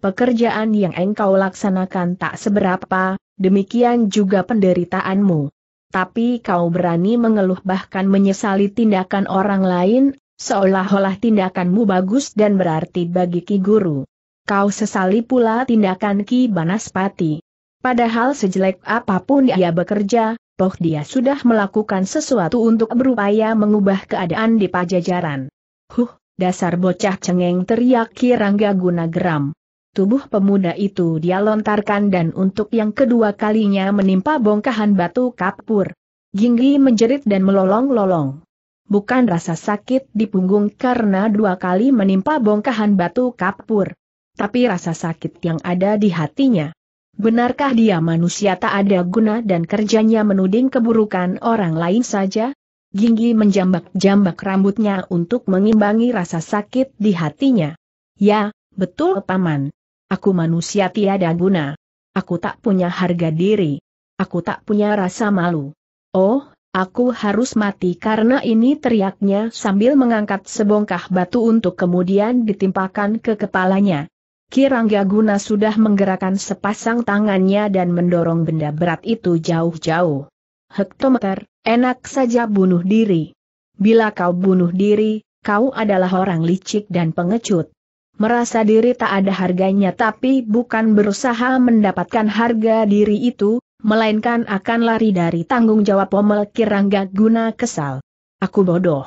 pekerjaan yang engkau laksanakan tak seberapa, demikian juga penderitaanmu. Tapi kau berani mengeluh bahkan menyesali tindakan orang lain, seolah-olah tindakanmu bagus dan berarti bagi Ki Guru. Kau sesali pula tindakan Ki Banaspati. Padahal sejelek apapun dia bekerja, toh dia sudah melakukan sesuatu untuk berupaya mengubah keadaan di pajajaran. Huh, dasar bocah cengeng teriak Kirangga geram. Tubuh pemuda itu dia lontarkan dan untuk yang kedua kalinya menimpa bongkahan batu kapur. Ginggi menjerit dan melolong-lolong. Bukan rasa sakit di punggung karena dua kali menimpa bongkahan batu kapur. Tapi rasa sakit yang ada di hatinya. Benarkah dia manusia tak ada guna dan kerjanya menuding keburukan orang lain saja? Ginggi menjambak-jambak rambutnya untuk mengimbangi rasa sakit di hatinya. Ya, betul paman, Aku manusia tiada guna. Aku tak punya harga diri. Aku tak punya rasa malu. Oh, aku harus mati karena ini teriaknya sambil mengangkat sebongkah batu untuk kemudian ditimpakan ke kepalanya. Kirangga Guna sudah menggerakkan sepasang tangannya dan mendorong benda berat itu jauh-jauh. Hektometer, enak saja bunuh diri. Bila kau bunuh diri, kau adalah orang licik dan pengecut merasa diri tak ada harganya tapi bukan berusaha mendapatkan harga diri itu, melainkan akan lari dari tanggung jawab Pomel Kirangga guna kesal. Aku bodoh.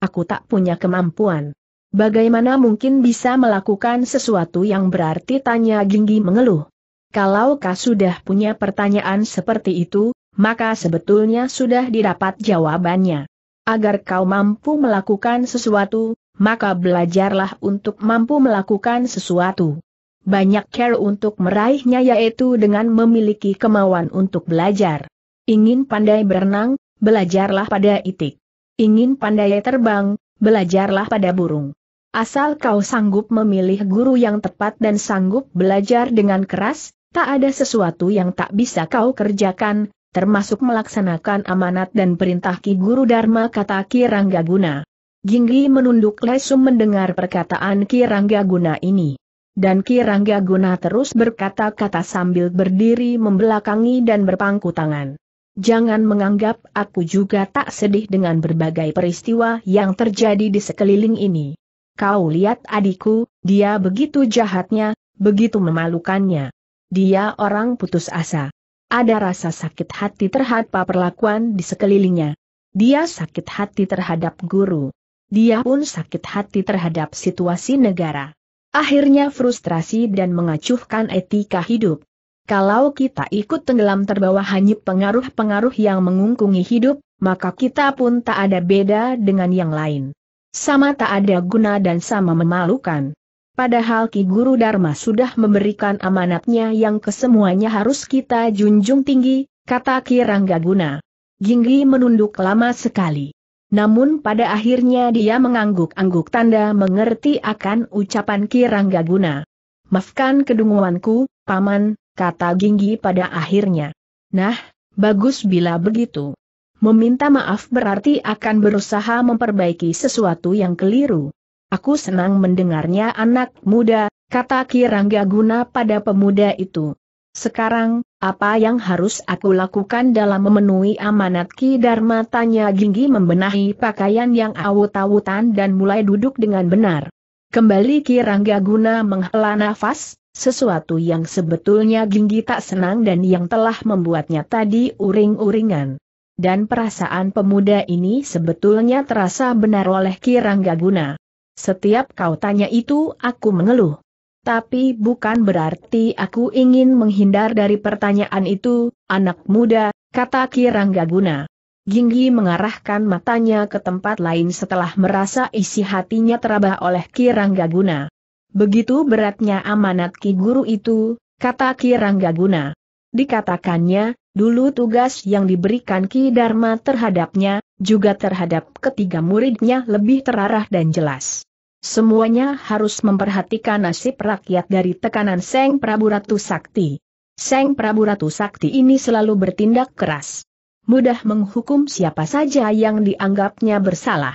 Aku tak punya kemampuan. Bagaimana mungkin bisa melakukan sesuatu yang berarti tanya Ginggi mengeluh. Kalau kau sudah punya pertanyaan seperti itu, maka sebetulnya sudah didapat jawabannya. Agar kau mampu melakukan sesuatu, maka belajarlah untuk mampu melakukan sesuatu. Banyak cara untuk meraihnya yaitu dengan memiliki kemauan untuk belajar. Ingin pandai berenang, belajarlah pada itik. Ingin pandai terbang, belajarlah pada burung. Asal kau sanggup memilih guru yang tepat dan sanggup belajar dengan keras, tak ada sesuatu yang tak bisa kau kerjakan, termasuk melaksanakan amanat dan perintah Ki Guru Dharma kata Ki Ranggaguna. Jinggi menunduk lesu mendengar perkataan Kirangga Guna ini. Dan Kirangga Guna terus berkata-kata sambil berdiri membelakangi dan berpangku tangan. Jangan menganggap aku juga tak sedih dengan berbagai peristiwa yang terjadi di sekeliling ini. Kau lihat adikku, dia begitu jahatnya, begitu memalukannya. Dia orang putus asa. Ada rasa sakit hati terhadap perlakuan di sekelilingnya. Dia sakit hati terhadap guru dia pun sakit hati terhadap situasi negara. Akhirnya frustrasi dan mengacuhkan etika hidup. Kalau kita ikut tenggelam terbawa hanya pengaruh-pengaruh yang mengungkungi hidup, maka kita pun tak ada beda dengan yang lain. Sama tak ada guna dan sama memalukan. Padahal Ki Guru Dharma sudah memberikan amanatnya yang kesemuanya harus kita junjung tinggi, kata Ki Rangga Guna. Ginggi menunduk lama sekali. Namun pada akhirnya dia mengangguk-angguk tanda mengerti akan ucapan Kirangga Guna. Maafkan kedunguanku, Paman, kata Ginggi pada akhirnya. Nah, bagus bila begitu. Meminta maaf berarti akan berusaha memperbaiki sesuatu yang keliru. Aku senang mendengarnya anak muda, kata Kirangga Guna pada pemuda itu. Sekarang, apa yang harus aku lakukan dalam memenuhi amanat Ki Dharma? Tanya Ginggi membenahi pakaian yang awut-awutan dan mulai duduk dengan benar. Kembali Ki Rangga guna menghela nafas, sesuatu yang sebetulnya Ginggi tak senang dan yang telah membuatnya tadi uring-uringan. Dan perasaan pemuda ini sebetulnya terasa benar oleh Ki Rangga guna. Setiap kau tanya itu aku mengeluh. Tapi bukan berarti aku ingin menghindar dari pertanyaan itu, anak muda, kata Kirangga Guna. Ginggi mengarahkan matanya ke tempat lain setelah merasa isi hatinya terabah oleh Kirangga Guna. Begitu beratnya amanat Ki Guru itu, kata Kirangga Guna. Dikatakannya, dulu tugas yang diberikan Ki Dharma terhadapnya, juga terhadap ketiga muridnya lebih terarah dan jelas. Semuanya harus memperhatikan nasib rakyat dari tekanan Seng Prabu Ratu Sakti. Seng Prabu Ratu Sakti ini selalu bertindak keras. Mudah menghukum siapa saja yang dianggapnya bersalah.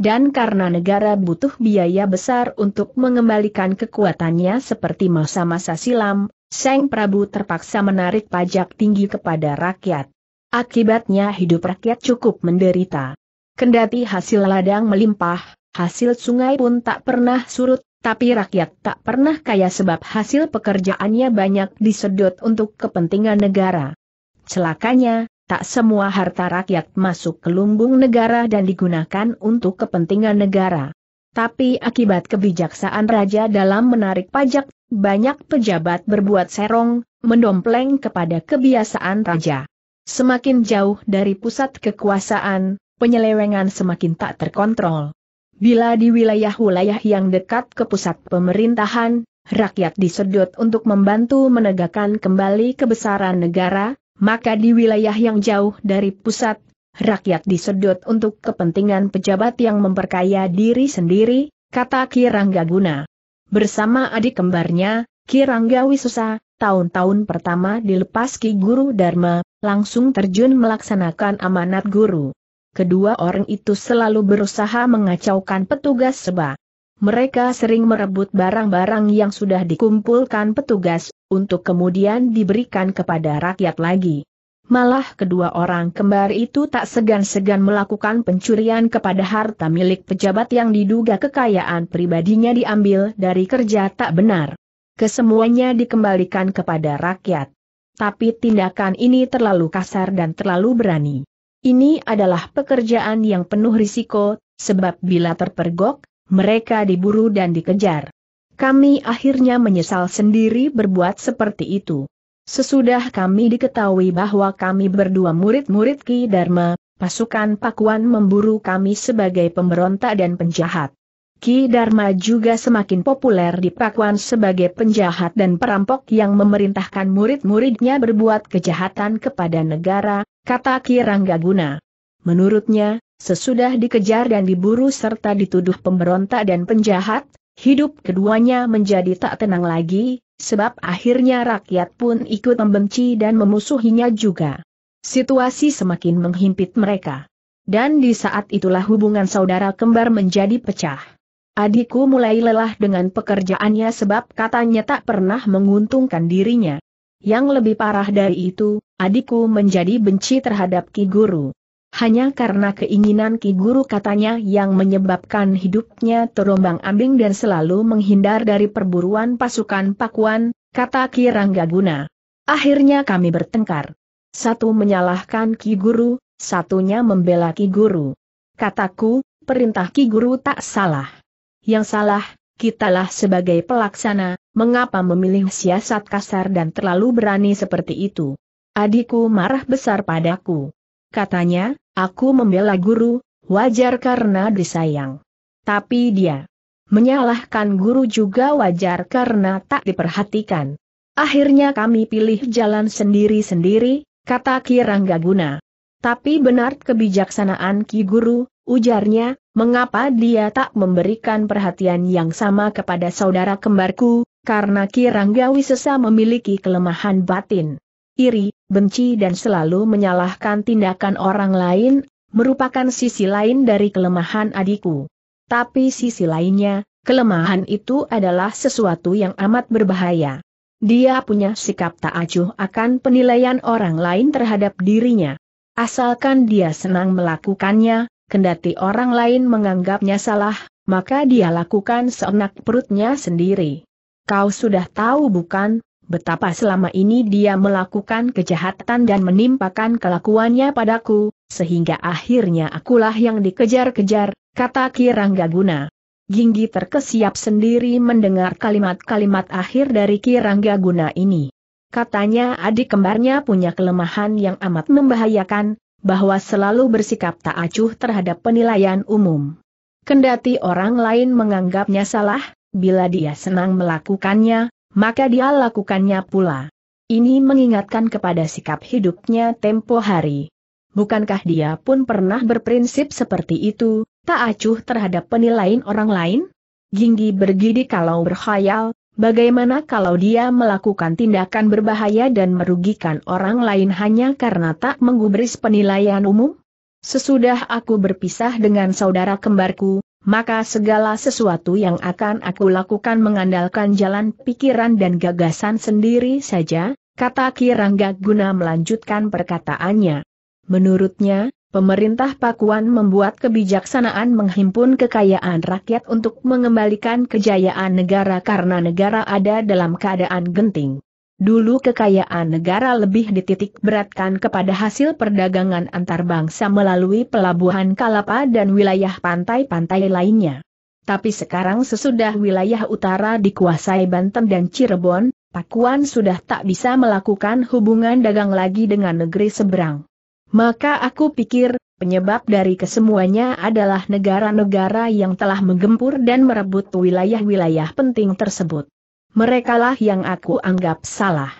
Dan karena negara butuh biaya besar untuk mengembalikan kekuatannya seperti masa-masa silam, Seng Prabu terpaksa menarik pajak tinggi kepada rakyat. Akibatnya hidup rakyat cukup menderita. Kendati hasil ladang melimpah, Hasil sungai pun tak pernah surut, tapi rakyat tak pernah kaya sebab hasil pekerjaannya banyak disedot untuk kepentingan negara. Celakanya, tak semua harta rakyat masuk ke lumbung negara dan digunakan untuk kepentingan negara. Tapi akibat kebijaksanaan raja dalam menarik pajak, banyak pejabat berbuat serong, mendompleng kepada kebiasaan raja. Semakin jauh dari pusat kekuasaan, penyelewengan semakin tak terkontrol. Bila di wilayah-wilayah yang dekat ke pusat pemerintahan, rakyat disedot untuk membantu menegakkan kembali kebesaran negara, maka di wilayah yang jauh dari pusat, rakyat disedot untuk kepentingan pejabat yang memperkaya diri sendiri, kata Kirangga Guna. Bersama adik kembarnya, Kirangga Wisusa, tahun-tahun pertama dilepas Ki Guru Dharma, langsung terjun melaksanakan amanat guru kedua orang itu selalu berusaha mengacaukan petugas seba. Mereka sering merebut barang-barang yang sudah dikumpulkan petugas, untuk kemudian diberikan kepada rakyat lagi. Malah kedua orang kembar itu tak segan-segan melakukan pencurian kepada harta milik pejabat yang diduga kekayaan pribadinya diambil dari kerja tak benar. Kesemuanya dikembalikan kepada rakyat. Tapi tindakan ini terlalu kasar dan terlalu berani. Ini adalah pekerjaan yang penuh risiko, sebab bila terpergok, mereka diburu dan dikejar. Kami akhirnya menyesal sendiri berbuat seperti itu. Sesudah kami diketahui bahwa kami berdua murid-murid Ki Dharma, pasukan Pakuan memburu kami sebagai pemberontak dan penjahat. Ki Dharma juga semakin populer di Pakuan sebagai penjahat dan perampok yang memerintahkan murid-muridnya berbuat kejahatan kepada negara, kata Ki Ranggaguna. Menurutnya, sesudah dikejar dan diburu serta dituduh pemberontak dan penjahat, hidup keduanya menjadi tak tenang lagi, sebab akhirnya rakyat pun ikut membenci dan memusuhinya juga. Situasi semakin menghimpit mereka. Dan di saat itulah hubungan saudara kembar menjadi pecah. Adikku mulai lelah dengan pekerjaannya sebab katanya tak pernah menguntungkan dirinya. Yang lebih parah dari itu, adikku menjadi benci terhadap Ki Guru. Hanya karena keinginan Ki Guru katanya yang menyebabkan hidupnya terombang ambing dan selalu menghindar dari perburuan pasukan Pakuan, kata Ki Ranggaguna. Akhirnya kami bertengkar. Satu menyalahkan Ki Guru, satunya membela Ki Guru. Kataku, perintah Ki Guru tak salah yang salah, kitalah sebagai pelaksana, mengapa memilih siasat kasar dan terlalu berani seperti itu. Adikku marah besar padaku. Katanya, aku membela guru, wajar karena disayang. Tapi dia menyalahkan guru juga wajar karena tak diperhatikan. Akhirnya kami pilih jalan sendiri-sendiri, kata Kirangga Guna. Tapi benar kebijaksanaan Ki Guru, ujarnya, mengapa dia tak memberikan perhatian yang sama kepada saudara kembarku, karena Kirangga Wisesa memiliki kelemahan batin. Iri, benci dan selalu menyalahkan tindakan orang lain, merupakan sisi lain dari kelemahan adikku. Tapi sisi lainnya, kelemahan itu adalah sesuatu yang amat berbahaya. Dia punya sikap tak acuh akan penilaian orang lain terhadap dirinya. Asalkan dia senang melakukannya, kendati orang lain menganggapnya salah, maka dia lakukan seenak perutnya sendiri. Kau sudah tahu bukan, betapa selama ini dia melakukan kejahatan dan menimpakan kelakuannya padaku, sehingga akhirnya akulah yang dikejar-kejar, kata Kirangga Guna. Ginggi terkesiap sendiri mendengar kalimat-kalimat akhir dari Kirangga Guna ini. Katanya adik kembarnya punya kelemahan yang amat membahayakan, bahwa selalu bersikap tak acuh terhadap penilaian umum. Kendati orang lain menganggapnya salah, bila dia senang melakukannya, maka dia lakukannya pula. Ini mengingatkan kepada sikap hidupnya tempo hari. Bukankah dia pun pernah berprinsip seperti itu, tak acuh terhadap penilaian orang lain? Ginggi bergidi kalau berkhayal, Bagaimana kalau dia melakukan tindakan berbahaya dan merugikan orang lain hanya karena tak menggubris penilaian umum? Sesudah aku berpisah dengan saudara kembarku, maka segala sesuatu yang akan aku lakukan mengandalkan jalan pikiran dan gagasan sendiri saja, kata Kirangga guna melanjutkan perkataannya. Menurutnya, pemerintah Pakuan membuat kebijaksanaan menghimpun kekayaan rakyat untuk mengembalikan kejayaan negara karena negara ada dalam keadaan genting. Dulu kekayaan negara lebih dititik beratkan kepada hasil perdagangan antar bangsa melalui pelabuhan Kalapa dan wilayah pantai-pantai lainnya. Tapi sekarang sesudah wilayah utara dikuasai Banten dan Cirebon, Pakuan sudah tak bisa melakukan hubungan dagang lagi dengan negeri seberang. Maka aku pikir, penyebab dari kesemuanya adalah negara-negara yang telah menggempur dan merebut wilayah-wilayah penting tersebut. Merekalah yang aku anggap salah.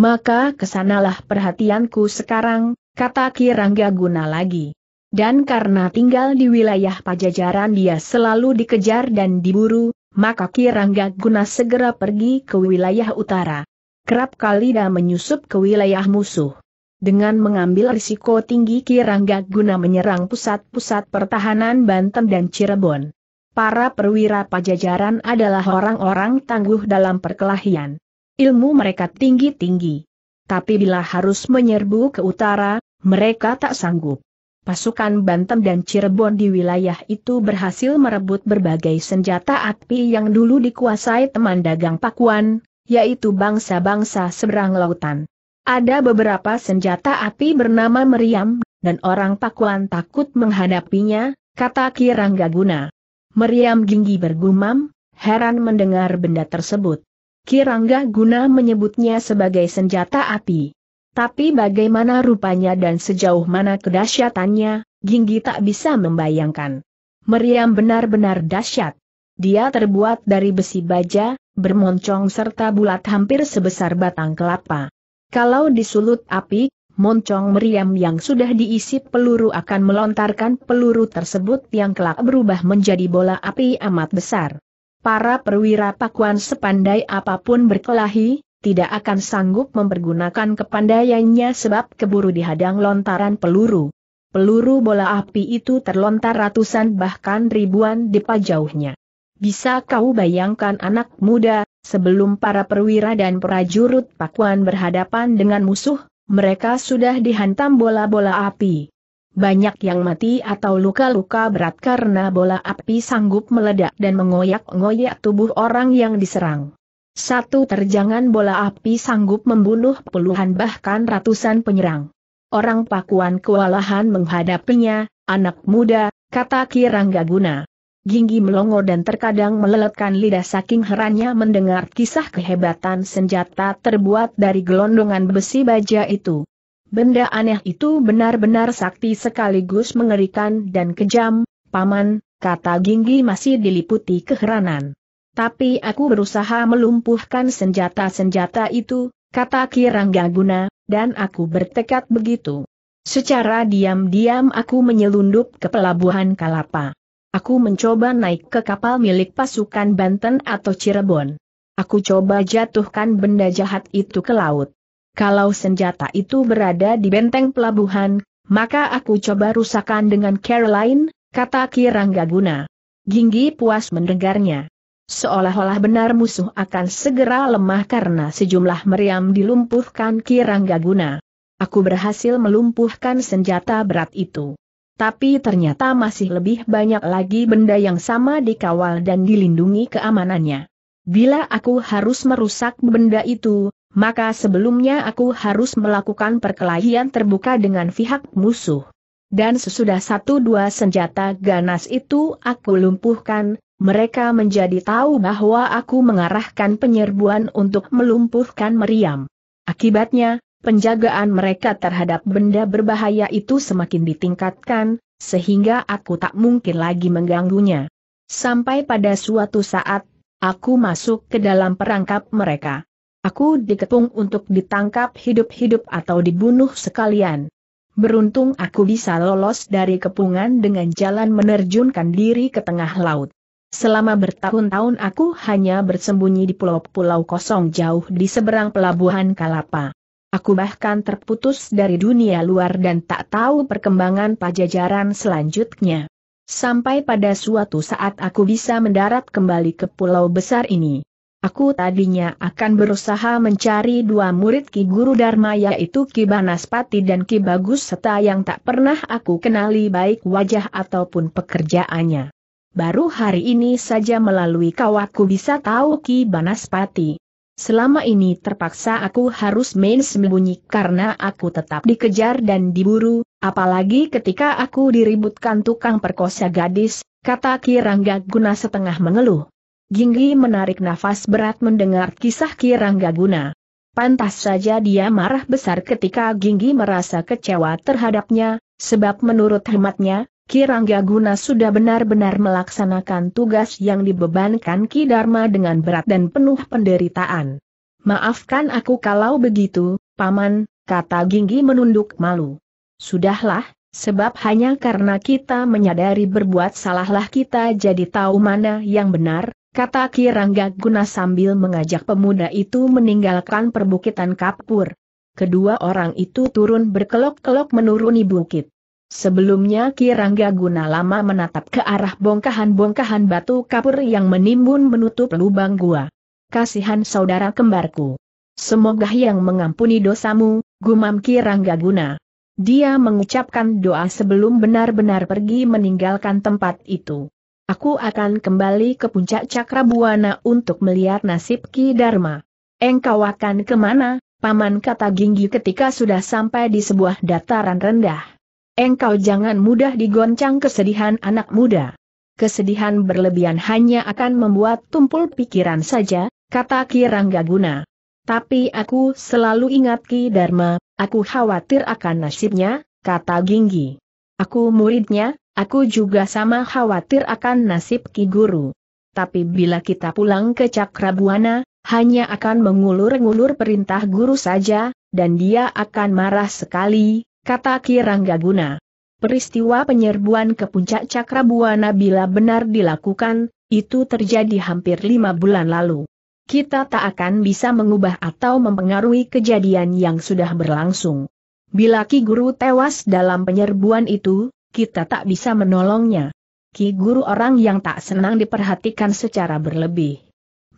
Maka kesanalah perhatianku sekarang, kata Kirangga Guna lagi. Dan karena tinggal di wilayah pajajaran dia selalu dikejar dan diburu, maka Kirangga Guna segera pergi ke wilayah utara. Kerap kali dia menyusup ke wilayah musuh dengan mengambil risiko tinggi Kirangga guna menyerang pusat-pusat pertahanan Banten dan Cirebon. Para perwira pajajaran adalah orang-orang tangguh dalam perkelahian. Ilmu mereka tinggi-tinggi. Tapi bila harus menyerbu ke utara, mereka tak sanggup. Pasukan Banten dan Cirebon di wilayah itu berhasil merebut berbagai senjata api yang dulu dikuasai teman dagang Pakuan, yaitu bangsa-bangsa seberang lautan. Ada beberapa senjata api bernama meriam, dan orang Pakuan takut menghadapinya, kata Kirangga Guna. Meriam Ginggi bergumam, heran mendengar benda tersebut. Kirangga Guna menyebutnya sebagai senjata api. Tapi bagaimana rupanya dan sejauh mana kedahsyatannya, Ginggi tak bisa membayangkan. Meriam benar-benar dahsyat. Dia terbuat dari besi baja, bermoncong serta bulat hampir sebesar batang kelapa. Kalau disulut api, moncong meriam yang sudah diisi peluru akan melontarkan peluru tersebut yang kelak berubah menjadi bola api amat besar. Para perwira pakuan sepandai apapun berkelahi, tidak akan sanggup mempergunakan kepandaiannya sebab keburu dihadang lontaran peluru. Peluru bola api itu terlontar ratusan bahkan ribuan di jauhnya. Bisa kau bayangkan anak muda, Sebelum para perwira dan prajurit Pakuan berhadapan dengan musuh, mereka sudah dihantam bola-bola api. Banyak yang mati atau luka-luka berat karena bola api sanggup meledak dan mengoyak-ngoyak tubuh orang yang diserang. Satu terjangan bola api sanggup membunuh puluhan bahkan ratusan penyerang. Orang Pakuan kewalahan menghadapinya, anak muda, kata Kirangga Guna. Ginggi melongo dan terkadang meleletkan lidah saking herannya mendengar kisah kehebatan senjata terbuat dari gelondongan besi baja itu. Benda aneh itu benar-benar sakti sekaligus mengerikan dan kejam, paman, kata Ginggi masih diliputi keheranan. Tapi aku berusaha melumpuhkan senjata-senjata itu, kata Kirangga Guna, dan aku bertekad begitu. Secara diam-diam aku menyelundup ke pelabuhan Kalapa. Aku mencoba naik ke kapal milik pasukan Banten atau Cirebon. Aku coba jatuhkan benda jahat itu ke laut. Kalau senjata itu berada di benteng pelabuhan, maka aku coba rusakan dengan Caroline, kata Kirangga Guna. Ginggi puas mendengarnya. Seolah-olah benar musuh akan segera lemah karena sejumlah meriam dilumpuhkan Kirangga Guna. Aku berhasil melumpuhkan senjata berat itu tapi ternyata masih lebih banyak lagi benda yang sama dikawal dan dilindungi keamanannya. Bila aku harus merusak benda itu, maka sebelumnya aku harus melakukan perkelahian terbuka dengan pihak musuh. Dan sesudah satu dua senjata ganas itu aku lumpuhkan, mereka menjadi tahu bahwa aku mengarahkan penyerbuan untuk melumpuhkan meriam. Akibatnya, penjagaan mereka terhadap benda berbahaya itu semakin ditingkatkan, sehingga aku tak mungkin lagi mengganggunya. Sampai pada suatu saat, aku masuk ke dalam perangkap mereka. Aku dikepung untuk ditangkap hidup-hidup atau dibunuh sekalian. Beruntung aku bisa lolos dari kepungan dengan jalan menerjunkan diri ke tengah laut. Selama bertahun-tahun aku hanya bersembunyi di pulau-pulau kosong jauh di seberang pelabuhan Kalapa. Aku bahkan terputus dari dunia luar dan tak tahu perkembangan pajajaran selanjutnya. Sampai pada suatu saat aku bisa mendarat kembali ke pulau besar ini. Aku tadinya akan berusaha mencari dua murid Ki Guru Dharma yaitu Ki Banaspati dan Ki Bagus serta yang tak pernah aku kenali baik wajah ataupun pekerjaannya. Baru hari ini saja melalui kau aku bisa tahu Ki Banaspati. Selama ini terpaksa aku harus main sembunyi karena aku tetap dikejar dan diburu, apalagi ketika aku diributkan tukang perkosa gadis, kata Kirangga Guna setengah mengeluh. Ginggi menarik nafas berat mendengar kisah Kirangga Guna. Pantas saja dia marah besar ketika Ginggi merasa kecewa terhadapnya, sebab menurut hematnya, Kirangga Guna sudah benar-benar melaksanakan tugas yang dibebankan Ki Dharma dengan berat dan penuh penderitaan. Maafkan aku kalau begitu, Paman, kata Ginggi menunduk malu. Sudahlah, sebab hanya karena kita menyadari berbuat salahlah kita jadi tahu mana yang benar, kata Kirangga Guna sambil mengajak pemuda itu meninggalkan perbukitan Kapur. Kedua orang itu turun berkelok-kelok menuruni bukit. Sebelumnya Kirangga Guna lama menatap ke arah bongkahan-bongkahan batu kapur yang menimbun menutup lubang gua. Kasihan saudara kembarku. Semoga yang mengampuni dosamu, gumam Kirangga Guna. Dia mengucapkan doa sebelum benar-benar pergi meninggalkan tempat itu. Aku akan kembali ke puncak Cakrabuana untuk melihat nasib Ki Dharma. Engkau akan kemana, Paman kata Ginggi ketika sudah sampai di sebuah dataran rendah. Engkau jangan mudah digoncang kesedihan anak muda. Kesedihan berlebihan hanya akan membuat tumpul pikiran saja, kata Kirangga Guna. Tapi aku selalu ingat Ki Dharma, aku khawatir akan nasibnya, kata Ginggi. Aku muridnya, aku juga sama khawatir akan nasib Ki Guru. Tapi bila kita pulang ke Cakrabuana, hanya akan mengulur-ngulur perintah guru saja, dan dia akan marah sekali, kata Kiranggaguna. Peristiwa penyerbuan ke puncak Cakrabuana bila benar dilakukan, itu terjadi hampir lima bulan lalu. Kita tak akan bisa mengubah atau mempengaruhi kejadian yang sudah berlangsung. Bila Ki Guru tewas dalam penyerbuan itu, kita tak bisa menolongnya. Ki Guru orang yang tak senang diperhatikan secara berlebih.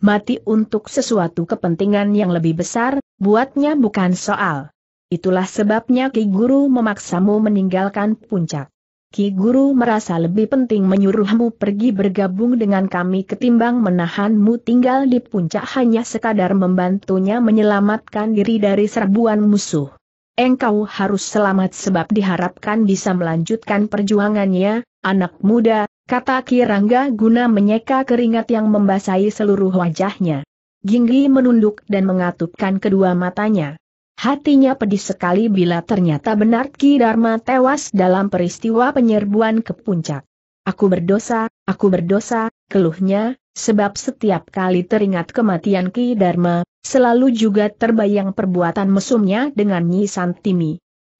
Mati untuk sesuatu kepentingan yang lebih besar, buatnya bukan soal. Itulah sebabnya Ki Guru memaksamu meninggalkan puncak. Ki Guru merasa lebih penting menyuruhmu pergi bergabung dengan kami ketimbang menahanmu tinggal di puncak hanya sekadar membantunya menyelamatkan diri dari serbuan musuh. Engkau harus selamat sebab diharapkan bisa melanjutkan perjuangannya, anak muda, kata Kirangga guna menyeka keringat yang membasahi seluruh wajahnya. Ginggi menunduk dan mengatupkan kedua matanya. Hatinya pedih sekali bila ternyata benar Ki Dharma tewas dalam peristiwa penyerbuan ke puncak. Aku berdosa, aku berdosa, keluhnya, sebab setiap kali teringat kematian Ki Dharma, selalu juga terbayang perbuatan mesumnya dengan Nyi Santimi.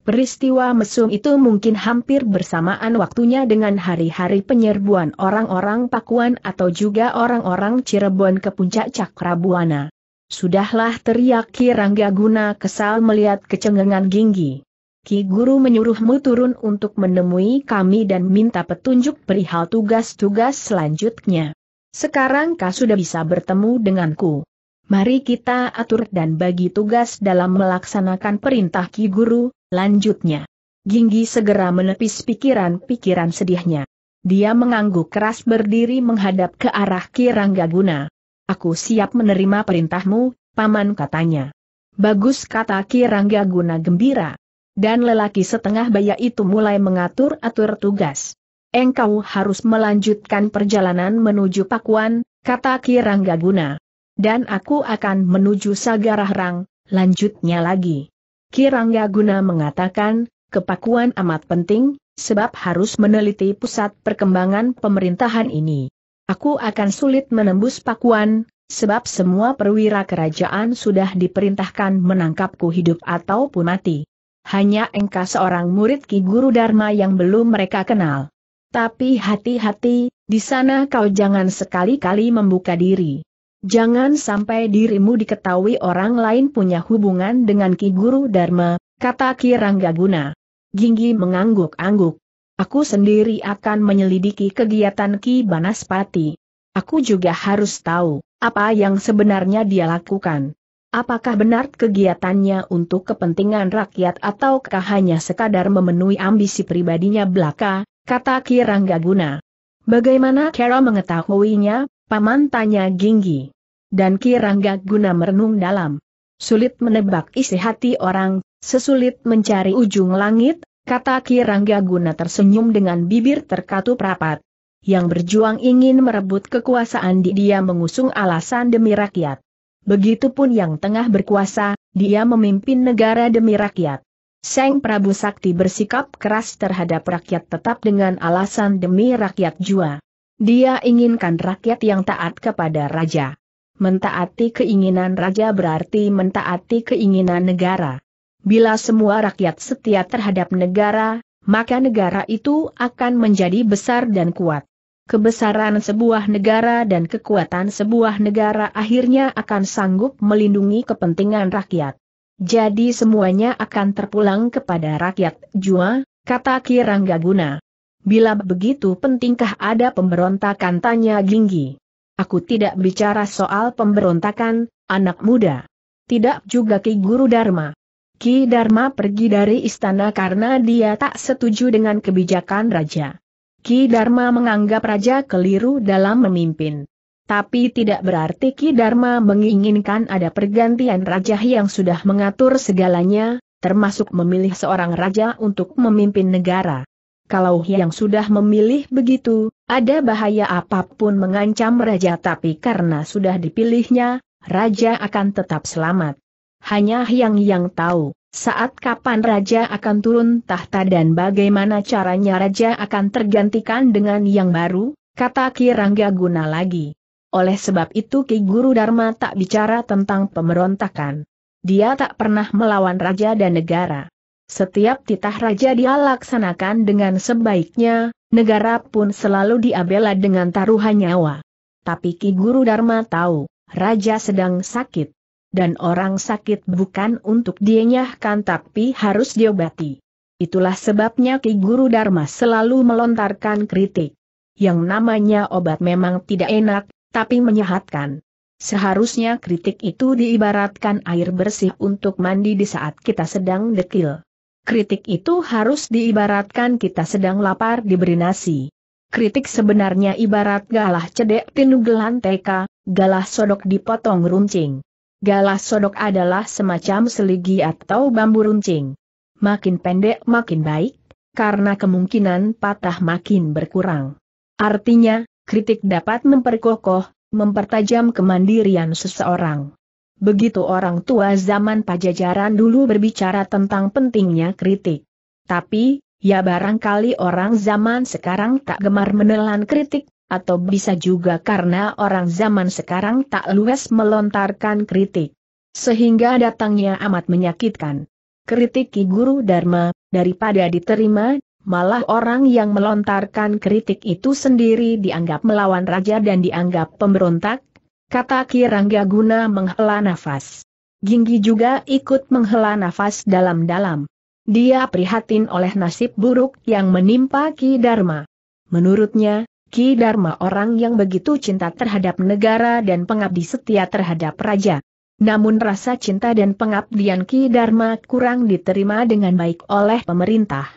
Peristiwa mesum itu mungkin hampir bersamaan waktunya dengan hari-hari penyerbuan orang-orang Pakuan atau juga orang-orang Cirebon ke puncak Cakrabuana. Sudahlah teriak Kirangga guna kesal melihat kecengengan Ginggi. Ki Guru menyuruhmu turun untuk menemui kami dan minta petunjuk perihal tugas-tugas selanjutnya. Sekarang kau sudah bisa bertemu denganku. Mari kita atur dan bagi tugas dalam melaksanakan perintah Ki Guru, lanjutnya. Ginggi segera menepis pikiran-pikiran sedihnya. Dia mengangguk keras berdiri menghadap ke arah Kirangga Guna. Aku siap menerima perintahmu, paman katanya. Bagus kata Kirangga guna gembira. Dan lelaki setengah baya itu mulai mengatur-atur tugas. Engkau harus melanjutkan perjalanan menuju Pakuan, kata Kirangga guna. Dan aku akan menuju Sagarahrang, lanjutnya lagi. Kirangga guna mengatakan, kepakuan amat penting, sebab harus meneliti pusat perkembangan pemerintahan ini. Aku akan sulit menembus pakuan, sebab semua perwira kerajaan sudah diperintahkan menangkapku hidup ataupun mati. Hanya engkau seorang murid Ki Guru Dharma yang belum mereka kenal. Tapi hati-hati, di sana kau jangan sekali-kali membuka diri. Jangan sampai dirimu diketahui orang lain punya hubungan dengan Ki Guru Dharma, kata Ki Ranggaguna. Ginggi mengangguk-angguk. Aku sendiri akan menyelidiki kegiatan Ki Banaspati. Aku juga harus tahu, apa yang sebenarnya dia lakukan. Apakah benar kegiatannya untuk kepentingan rakyat ataukah hanya sekadar memenuhi ambisi pribadinya belaka, kata Ki Ranggaguna. Bagaimana Kera mengetahuinya, paman tanya Ginggi. Dan Ki Ranggaguna merenung dalam. Sulit menebak isi hati orang, sesulit mencari ujung langit, kata Kirangga Guna tersenyum dengan bibir terkatup rapat. Yang berjuang ingin merebut kekuasaan di dia mengusung alasan demi rakyat. Begitupun yang tengah berkuasa, dia memimpin negara demi rakyat. Seng Prabu Sakti bersikap keras terhadap rakyat tetap dengan alasan demi rakyat jua. Dia inginkan rakyat yang taat kepada raja. Mentaati keinginan raja berarti mentaati keinginan negara. Bila semua rakyat setia terhadap negara, maka negara itu akan menjadi besar dan kuat. Kebesaran sebuah negara dan kekuatan sebuah negara akhirnya akan sanggup melindungi kepentingan rakyat. Jadi semuanya akan terpulang kepada rakyat jua, kata Kirangga Guna. Bila begitu pentingkah ada pemberontakan tanya Ginggi. Aku tidak bicara soal pemberontakan, anak muda. Tidak juga Ki Guru Dharma. Ki Dharma pergi dari istana karena dia tak setuju dengan kebijakan raja. Ki Dharma menganggap raja keliru dalam memimpin. Tapi tidak berarti Ki Dharma menginginkan ada pergantian raja yang sudah mengatur segalanya, termasuk memilih seorang raja untuk memimpin negara. Kalau yang sudah memilih begitu, ada bahaya apapun mengancam raja tapi karena sudah dipilihnya, raja akan tetap selamat. Hanya Hyang yang tahu, saat kapan Raja akan turun tahta dan bagaimana caranya Raja akan tergantikan dengan yang baru, kata Kirangga guna lagi. Oleh sebab itu Ki Guru Dharma tak bicara tentang pemberontakan. Dia tak pernah melawan Raja dan negara. Setiap titah Raja dia laksanakan dengan sebaiknya, negara pun selalu diabela dengan taruhan nyawa. Tapi Ki Guru Dharma tahu, Raja sedang sakit dan orang sakit bukan untuk dienyahkan tapi harus diobati. Itulah sebabnya Ki Guru Dharma selalu melontarkan kritik. Yang namanya obat memang tidak enak, tapi menyehatkan. Seharusnya kritik itu diibaratkan air bersih untuk mandi di saat kita sedang dekil. Kritik itu harus diibaratkan kita sedang lapar diberi nasi. Kritik sebenarnya ibarat galah cedek tinugelan teka, galah sodok dipotong runcing. Galah sodok adalah semacam seligi atau bambu runcing. Makin pendek makin baik, karena kemungkinan patah makin berkurang. Artinya, kritik dapat memperkokoh, mempertajam kemandirian seseorang. Begitu orang tua zaman pajajaran dulu berbicara tentang pentingnya kritik. Tapi, ya barangkali orang zaman sekarang tak gemar menelan kritik, atau bisa juga karena orang zaman sekarang tak luas melontarkan kritik. Sehingga datangnya amat menyakitkan. Kritik Ki Guru Dharma, daripada diterima, malah orang yang melontarkan kritik itu sendiri dianggap melawan raja dan dianggap pemberontak, kata Ki Rangga guna menghela nafas. Ginggi juga ikut menghela nafas dalam-dalam. Dia prihatin oleh nasib buruk yang menimpa Ki Dharma. Menurutnya, Ki Dharma orang yang begitu cinta terhadap negara dan pengabdi setia terhadap raja. Namun rasa cinta dan pengabdian Ki Dharma kurang diterima dengan baik oleh pemerintah.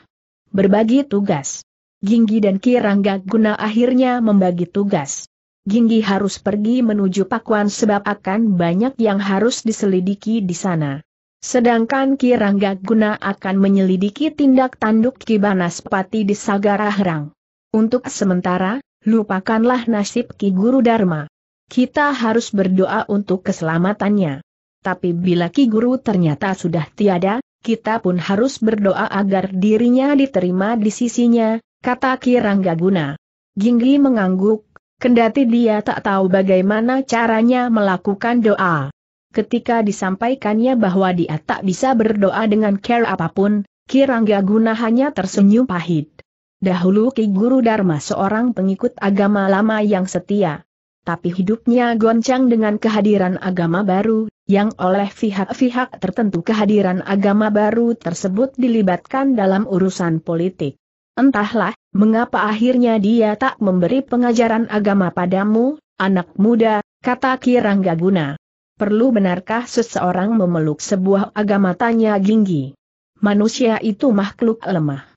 Berbagi tugas. Ginggi dan Ki Rangga Guna akhirnya membagi tugas. Ginggi harus pergi menuju Pakuan sebab akan banyak yang harus diselidiki di sana. Sedangkan Ki Rangga Guna akan menyelidiki tindak tanduk Ki Banaspati di Sagara Herang. Untuk sementara, lupakanlah nasib Ki Guru Dharma. Kita harus berdoa untuk keselamatannya. Tapi bila Ki Guru ternyata sudah tiada, kita pun harus berdoa agar dirinya diterima di sisinya, kata Ki Rangga Guna. Ginggi mengangguk, kendati dia tak tahu bagaimana caranya melakukan doa. Ketika disampaikannya bahwa dia tak bisa berdoa dengan care apapun, Ki Rangga Guna hanya tersenyum pahit. Dahulu Ki Guru Dharma seorang pengikut agama lama yang setia. Tapi hidupnya goncang dengan kehadiran agama baru, yang oleh pihak-pihak tertentu kehadiran agama baru tersebut dilibatkan dalam urusan politik. Entahlah, mengapa akhirnya dia tak memberi pengajaran agama padamu, anak muda, kata Kirangga Guna. Perlu benarkah seseorang memeluk sebuah agama tanya Ginggi? Manusia itu makhluk lemah.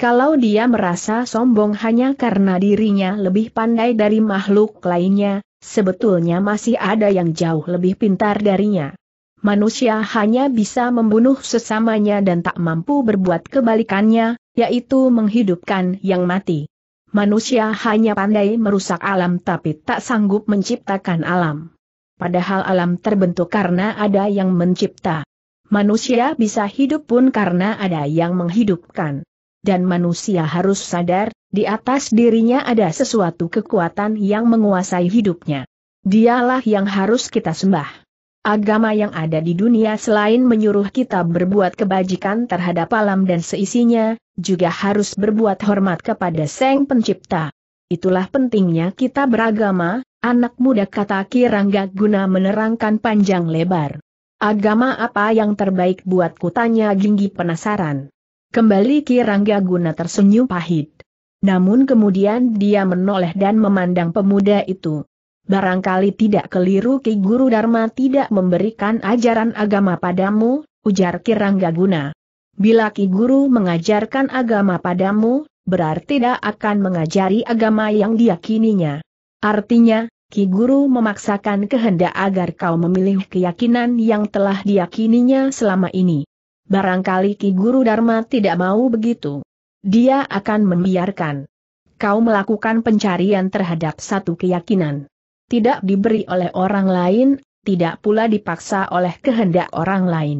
Kalau dia merasa sombong hanya karena dirinya lebih pandai dari makhluk lainnya, sebetulnya masih ada yang jauh lebih pintar darinya. Manusia hanya bisa membunuh sesamanya dan tak mampu berbuat kebalikannya, yaitu menghidupkan yang mati. Manusia hanya pandai merusak alam tapi tak sanggup menciptakan alam. Padahal alam terbentuk karena ada yang mencipta. Manusia bisa hidup pun karena ada yang menghidupkan dan manusia harus sadar, di atas dirinya ada sesuatu kekuatan yang menguasai hidupnya. Dialah yang harus kita sembah. Agama yang ada di dunia selain menyuruh kita berbuat kebajikan terhadap alam dan seisinya, juga harus berbuat hormat kepada Sang Pencipta. Itulah pentingnya kita beragama, anak muda kata Kirangga guna menerangkan panjang lebar. Agama apa yang terbaik buat kutanya Ginggi penasaran. Kembali Rangga Guna tersenyum pahit. Namun kemudian dia menoleh dan memandang pemuda itu. Barangkali tidak keliru Ki Guru Dharma tidak memberikan ajaran agama padamu, ujar Ki Rangga Guna. Bila Ki Guru mengajarkan agama padamu, berarti tidak akan mengajari agama yang diyakininya. Artinya, Ki Guru memaksakan kehendak agar kau memilih keyakinan yang telah diyakininya selama ini. Barangkali Ki Guru Dharma tidak mau begitu. Dia akan membiarkan kau melakukan pencarian terhadap satu keyakinan. Tidak diberi oleh orang lain, tidak pula dipaksa oleh kehendak orang lain.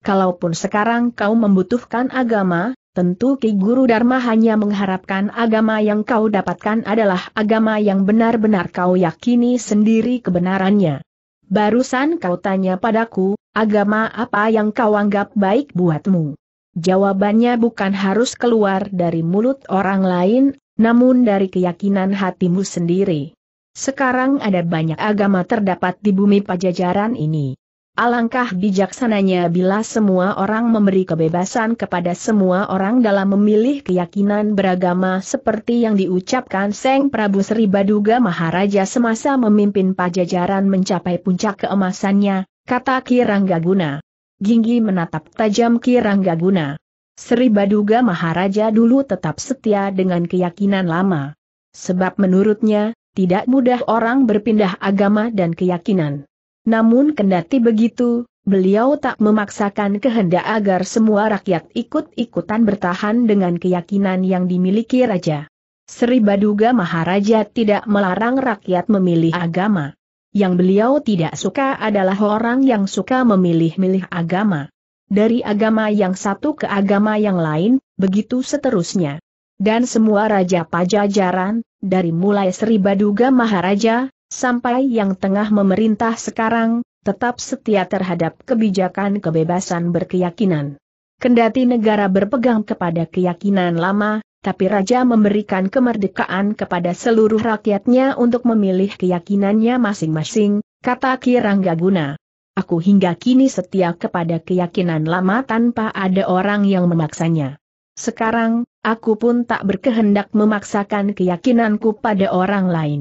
Kalaupun sekarang kau membutuhkan agama, tentu Ki Guru Dharma hanya mengharapkan agama yang kau dapatkan adalah agama yang benar-benar kau yakini sendiri kebenarannya. Barusan kau tanya padaku, agama apa yang kau anggap baik buatmu? Jawabannya bukan harus keluar dari mulut orang lain, namun dari keyakinan hatimu sendiri. Sekarang ada banyak agama terdapat di bumi pajajaran ini. Alangkah bijaksananya bila semua orang memberi kebebasan kepada semua orang dalam memilih keyakinan beragama seperti yang diucapkan Seng Prabu Sri Baduga Maharaja semasa memimpin pajajaran mencapai puncak keemasannya, kata Kirangga Guna. Ginggi menatap tajam Kirangga Guna. Sri Baduga Maharaja dulu tetap setia dengan keyakinan lama. Sebab menurutnya, tidak mudah orang berpindah agama dan keyakinan. Namun kendati begitu, beliau tak memaksakan kehendak agar semua rakyat ikut-ikutan bertahan dengan keyakinan yang dimiliki raja. Sri Baduga Maharaja tidak melarang rakyat memilih agama. Yang beliau tidak suka adalah orang yang suka memilih-milih agama. Dari agama yang satu ke agama yang lain, begitu seterusnya. Dan semua Raja Pajajaran, dari mulai Sri Baduga Maharaja, sampai yang tengah memerintah sekarang, tetap setia terhadap kebijakan kebebasan berkeyakinan. Kendati negara berpegang kepada keyakinan lama, tapi Raja memberikan kemerdekaan kepada seluruh rakyatnya untuk memilih keyakinannya masing-masing, kata Kirangga Guna. Aku hingga kini setia kepada keyakinan lama tanpa ada orang yang memaksanya. Sekarang, aku pun tak berkehendak memaksakan keyakinanku pada orang lain.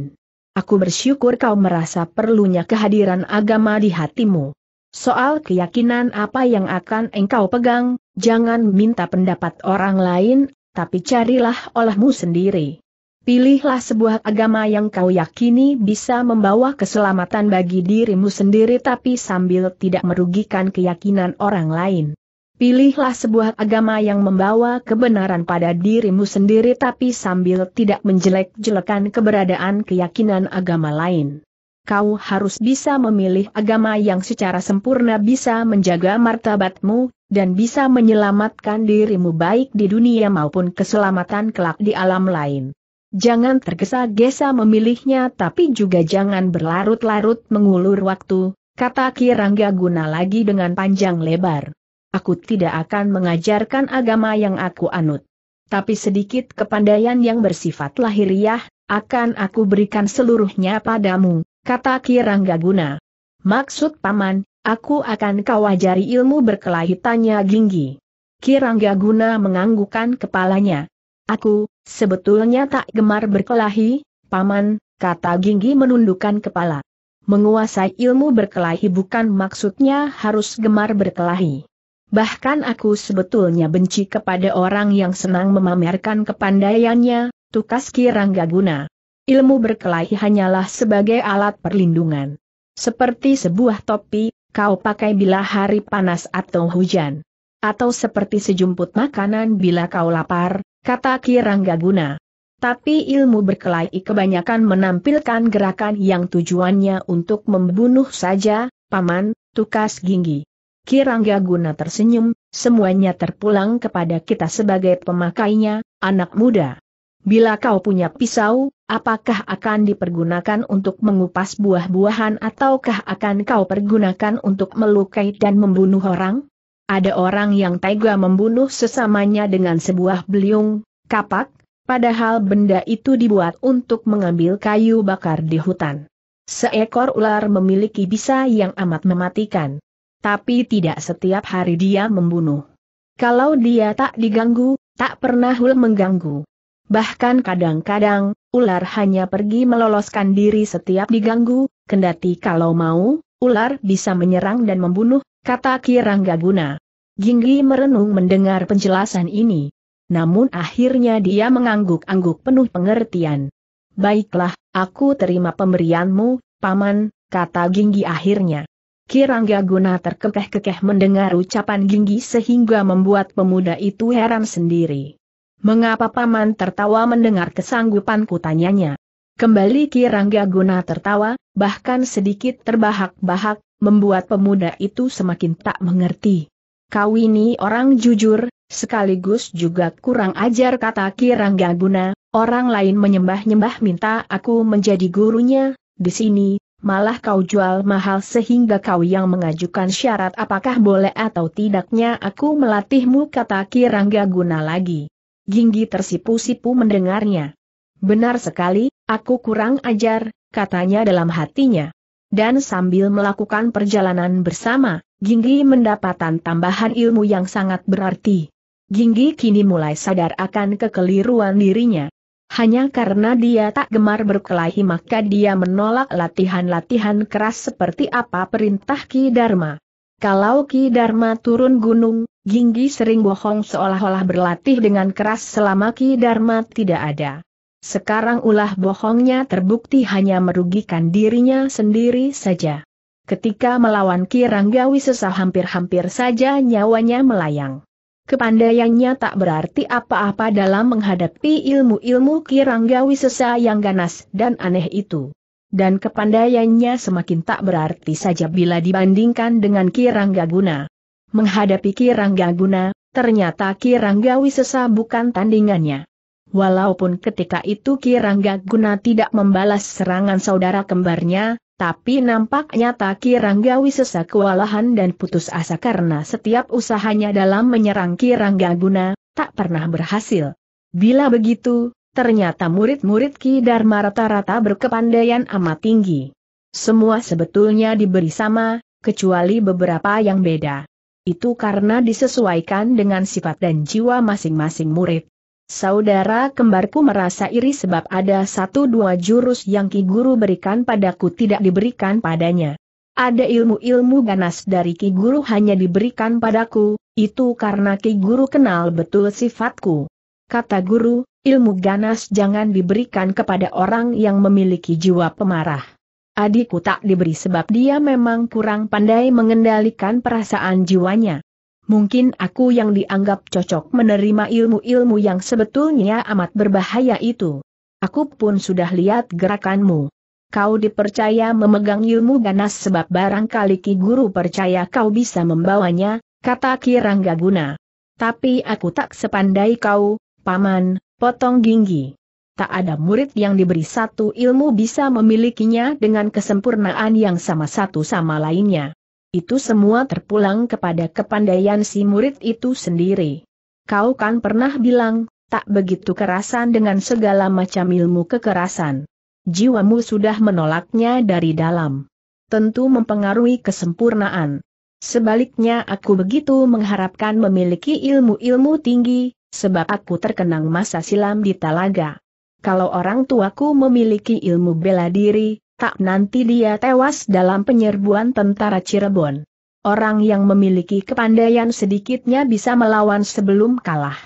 Aku bersyukur kau merasa perlunya kehadiran agama di hatimu. Soal keyakinan apa yang akan engkau pegang, jangan minta pendapat orang lain tapi carilah olehmu sendiri. Pilihlah sebuah agama yang kau yakini bisa membawa keselamatan bagi dirimu sendiri tapi sambil tidak merugikan keyakinan orang lain. Pilihlah sebuah agama yang membawa kebenaran pada dirimu sendiri tapi sambil tidak menjelek-jelekan keberadaan keyakinan agama lain. Kau harus bisa memilih agama yang secara sempurna bisa menjaga martabatmu, dan bisa menyelamatkan dirimu baik di dunia maupun keselamatan kelak di alam lain. Jangan tergesa-gesa memilihnya tapi juga jangan berlarut-larut mengulur waktu, kata Kirangga guna lagi dengan panjang lebar. Aku tidak akan mengajarkan agama yang aku anut. Tapi sedikit kepandaian yang bersifat lahiriah, akan aku berikan seluruhnya padamu, kata Kirangga guna. Maksud paman, Aku akan kau ajari ilmu tanya Ginggi. Kirangga Guna menganggukan kepalanya. Aku, sebetulnya tak gemar berkelahi, paman, kata Ginggi menundukkan kepala. Menguasai ilmu berkelahi bukan maksudnya harus gemar berkelahi. Bahkan aku sebetulnya benci kepada orang yang senang memamerkan kepandaiannya, tukas Kirangga Guna. Ilmu berkelahi hanyalah sebagai alat perlindungan. Seperti sebuah topi, kau pakai bila hari panas atau hujan. Atau seperti sejumput makanan bila kau lapar, kata Kirangga Guna. Tapi ilmu berkelahi kebanyakan menampilkan gerakan yang tujuannya untuk membunuh saja, paman, tukas ginggi. Kirangga Guna tersenyum, semuanya terpulang kepada kita sebagai pemakainya, anak muda. Bila kau punya pisau, apakah akan dipergunakan untuk mengupas buah-buahan ataukah akan kau pergunakan untuk melukai dan membunuh orang? Ada orang yang tega membunuh sesamanya dengan sebuah beliung, kapak, padahal benda itu dibuat untuk mengambil kayu bakar di hutan. Seekor ular memiliki bisa yang amat mematikan. Tapi tidak setiap hari dia membunuh. Kalau dia tak diganggu, tak pernah hul mengganggu. Bahkan kadang-kadang, ular hanya pergi meloloskan diri setiap diganggu, kendati kalau mau, ular bisa menyerang dan membunuh, kata Kirangga Guna. Ginggi merenung mendengar penjelasan ini. Namun akhirnya dia mengangguk-angguk penuh pengertian. Baiklah, aku terima pemberianmu, Paman, kata Ginggi akhirnya. Kirangga Guna terkekeh-kekeh mendengar ucapan Ginggi sehingga membuat pemuda itu heran sendiri. Mengapa paman tertawa mendengar kesanggupan tanyanya? Kembali Ki Rangga Guna tertawa, bahkan sedikit terbahak-bahak, membuat pemuda itu semakin tak mengerti. Kau ini orang jujur, sekaligus juga kurang ajar kata Ki Rangga Guna, orang lain menyembah-nyembah minta aku menjadi gurunya, di sini, malah kau jual mahal sehingga kau yang mengajukan syarat apakah boleh atau tidaknya aku melatihmu kata Ki Rangga Guna lagi. Ginggi tersipu-sipu mendengarnya. Benar sekali, aku kurang ajar, katanya dalam hatinya. Dan sambil melakukan perjalanan bersama, Ginggi mendapatkan tambahan ilmu yang sangat berarti. Ginggi kini mulai sadar akan kekeliruan dirinya. Hanya karena dia tak gemar berkelahi maka dia menolak latihan-latihan keras seperti apa perintah Ki Dharma. Kalau Ki Dharma turun gunung, Ginggi sering bohong seolah-olah berlatih dengan keras selama Ki Dharma tidak ada. Sekarang ulah bohongnya terbukti hanya merugikan dirinya sendiri saja. Ketika melawan Ki Ranggawi sesah hampir-hampir saja nyawanya melayang. Kepandaiannya tak berarti apa-apa dalam menghadapi ilmu-ilmu Ki Ranggawi sesah yang ganas dan aneh itu dan kepandaiannya semakin tak berarti saja bila dibandingkan dengan Rangga Guna. Menghadapi Rangga Guna, ternyata Rangga Wisesa bukan tandingannya. Walaupun ketika itu Rangga Guna tidak membalas serangan saudara kembarnya, tapi nampak nyata Rangga Wisesa kewalahan dan putus asa karena setiap usahanya dalam menyerang Rangga Guna, tak pernah berhasil. Bila begitu, Ternyata murid-murid Ki Dharma rata-rata berkepandaian amat tinggi. Semua sebetulnya diberi sama, kecuali beberapa yang beda. Itu karena disesuaikan dengan sifat dan jiwa masing-masing murid. Saudara kembarku merasa iri sebab ada satu dua jurus yang Ki Guru berikan padaku tidak diberikan padanya. Ada ilmu-ilmu ganas dari Ki Guru hanya diberikan padaku, itu karena Ki Guru kenal betul sifatku kata guru, ilmu ganas jangan diberikan kepada orang yang memiliki jiwa pemarah. Adikku tak diberi sebab dia memang kurang pandai mengendalikan perasaan jiwanya. Mungkin aku yang dianggap cocok menerima ilmu-ilmu yang sebetulnya amat berbahaya itu. Aku pun sudah lihat gerakanmu. Kau dipercaya memegang ilmu ganas sebab barangkali Ki Guru percaya kau bisa membawanya, kata Kirangga Guna. Tapi aku tak sepandai kau, Paman, potong ginggi. Tak ada murid yang diberi satu ilmu bisa memilikinya dengan kesempurnaan yang sama satu sama lainnya. Itu semua terpulang kepada kepandaian si murid itu sendiri. Kau kan pernah bilang, tak begitu kerasan dengan segala macam ilmu kekerasan. Jiwamu sudah menolaknya dari dalam. Tentu mempengaruhi kesempurnaan. Sebaliknya aku begitu mengharapkan memiliki ilmu-ilmu tinggi, sebab aku terkenang masa silam di talaga. Kalau orang tuaku memiliki ilmu bela diri, tak nanti dia tewas dalam penyerbuan tentara Cirebon. Orang yang memiliki kepandaian sedikitnya bisa melawan sebelum kalah.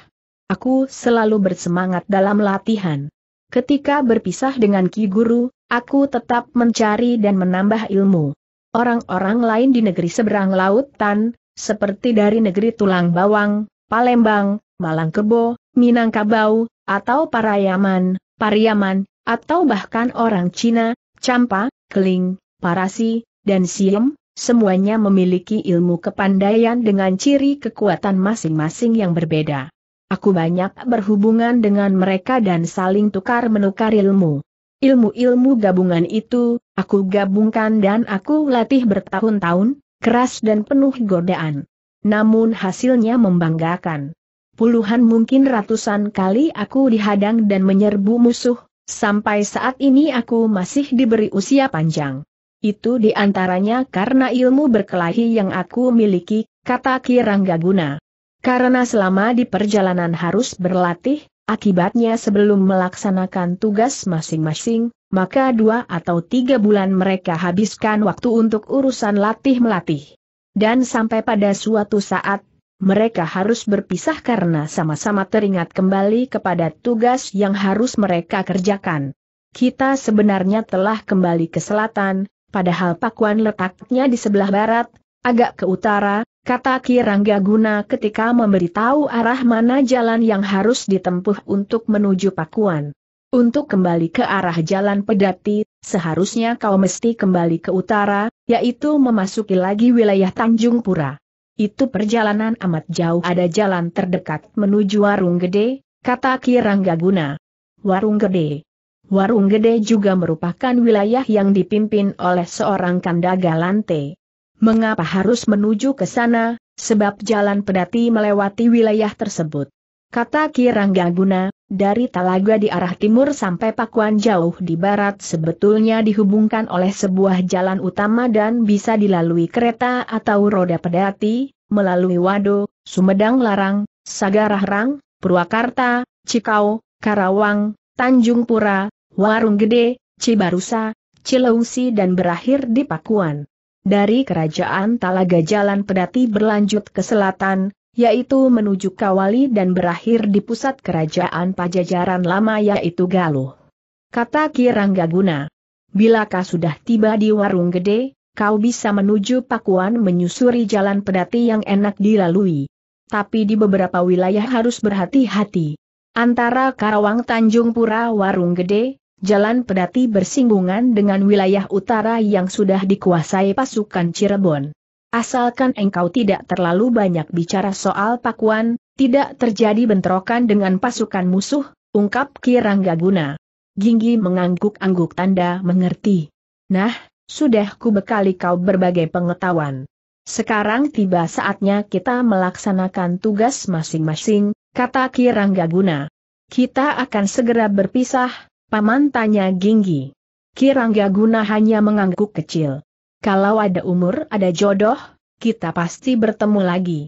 Aku selalu bersemangat dalam latihan. Ketika berpisah dengan Ki Guru, aku tetap mencari dan menambah ilmu. Orang-orang lain di negeri seberang lautan, seperti dari negeri tulang bawang, Palembang, Malangkebo, Minangkabau, atau Parayaman, Pariaman, atau bahkan orang Cina, Campa, Keling, Parasi, dan Siem, semuanya memiliki ilmu kepandaian dengan ciri kekuatan masing-masing yang berbeda. Aku banyak berhubungan dengan mereka dan saling tukar-menukar ilmu. Ilmu-ilmu gabungan itu, aku gabungkan dan aku latih bertahun-tahun, keras dan penuh godaan. Namun hasilnya membanggakan puluhan mungkin ratusan kali aku dihadang dan menyerbu musuh, sampai saat ini aku masih diberi usia panjang. Itu diantaranya karena ilmu berkelahi yang aku miliki, kata Kirangga Guna. Karena selama di perjalanan harus berlatih, akibatnya sebelum melaksanakan tugas masing-masing, maka dua atau tiga bulan mereka habiskan waktu untuk urusan latih-melatih. Dan sampai pada suatu saat mereka harus berpisah karena sama-sama teringat kembali kepada tugas yang harus mereka kerjakan. Kita sebenarnya telah kembali ke selatan, padahal Pakuan letaknya di sebelah barat, agak ke utara, kata Kirangga Guna ketika memberitahu arah mana jalan yang harus ditempuh untuk menuju Pakuan. Untuk kembali ke arah jalan pedati, seharusnya kau mesti kembali ke utara, yaitu memasuki lagi wilayah Tanjung Pura. Itu perjalanan amat jauh ada jalan terdekat menuju warung gede, kata Kirangga Guna. Warung gede. Warung gede juga merupakan wilayah yang dipimpin oleh seorang kandaga lante. Mengapa harus menuju ke sana, sebab jalan pedati melewati wilayah tersebut. Kata Kirangga Guna, dari Talaga di arah timur sampai Pakuan jauh di barat sebetulnya dihubungkan oleh sebuah jalan utama dan bisa dilalui kereta atau roda pedati, melalui Wado, Sumedang Larang, Sagarahrang, Purwakarta, Cikau, Karawang, Tanjung Pura, Warung Gede, Cibarusa, Cileusi dan berakhir di Pakuan. Dari kerajaan Talaga jalan pedati berlanjut ke selatan, yaitu menuju Kawali dan berakhir di pusat kerajaan Pajajaran lama yaitu Galuh. Kata Ki Ranggaguna. Bilakah sudah tiba di warung gede, kau bisa menuju Pakuan menyusuri jalan pedati yang enak dilalui. Tapi di beberapa wilayah harus berhati-hati. Antara Karawang Tanjung Pura Warung Gede, jalan pedati bersinggungan dengan wilayah utara yang sudah dikuasai pasukan Cirebon. Asalkan engkau tidak terlalu banyak bicara soal pakuan, tidak terjadi bentrokan dengan pasukan musuh, ungkap Kirangga Guna. Ginggi mengangguk-angguk tanda mengerti. Nah, sudah bekali kau berbagai pengetahuan. Sekarang tiba saatnya kita melaksanakan tugas masing-masing, kata Kirangga Guna. Kita akan segera berpisah, paman tanya Ginggi. Kirangga Guna hanya mengangguk kecil. Kalau ada umur ada jodoh, kita pasti bertemu lagi.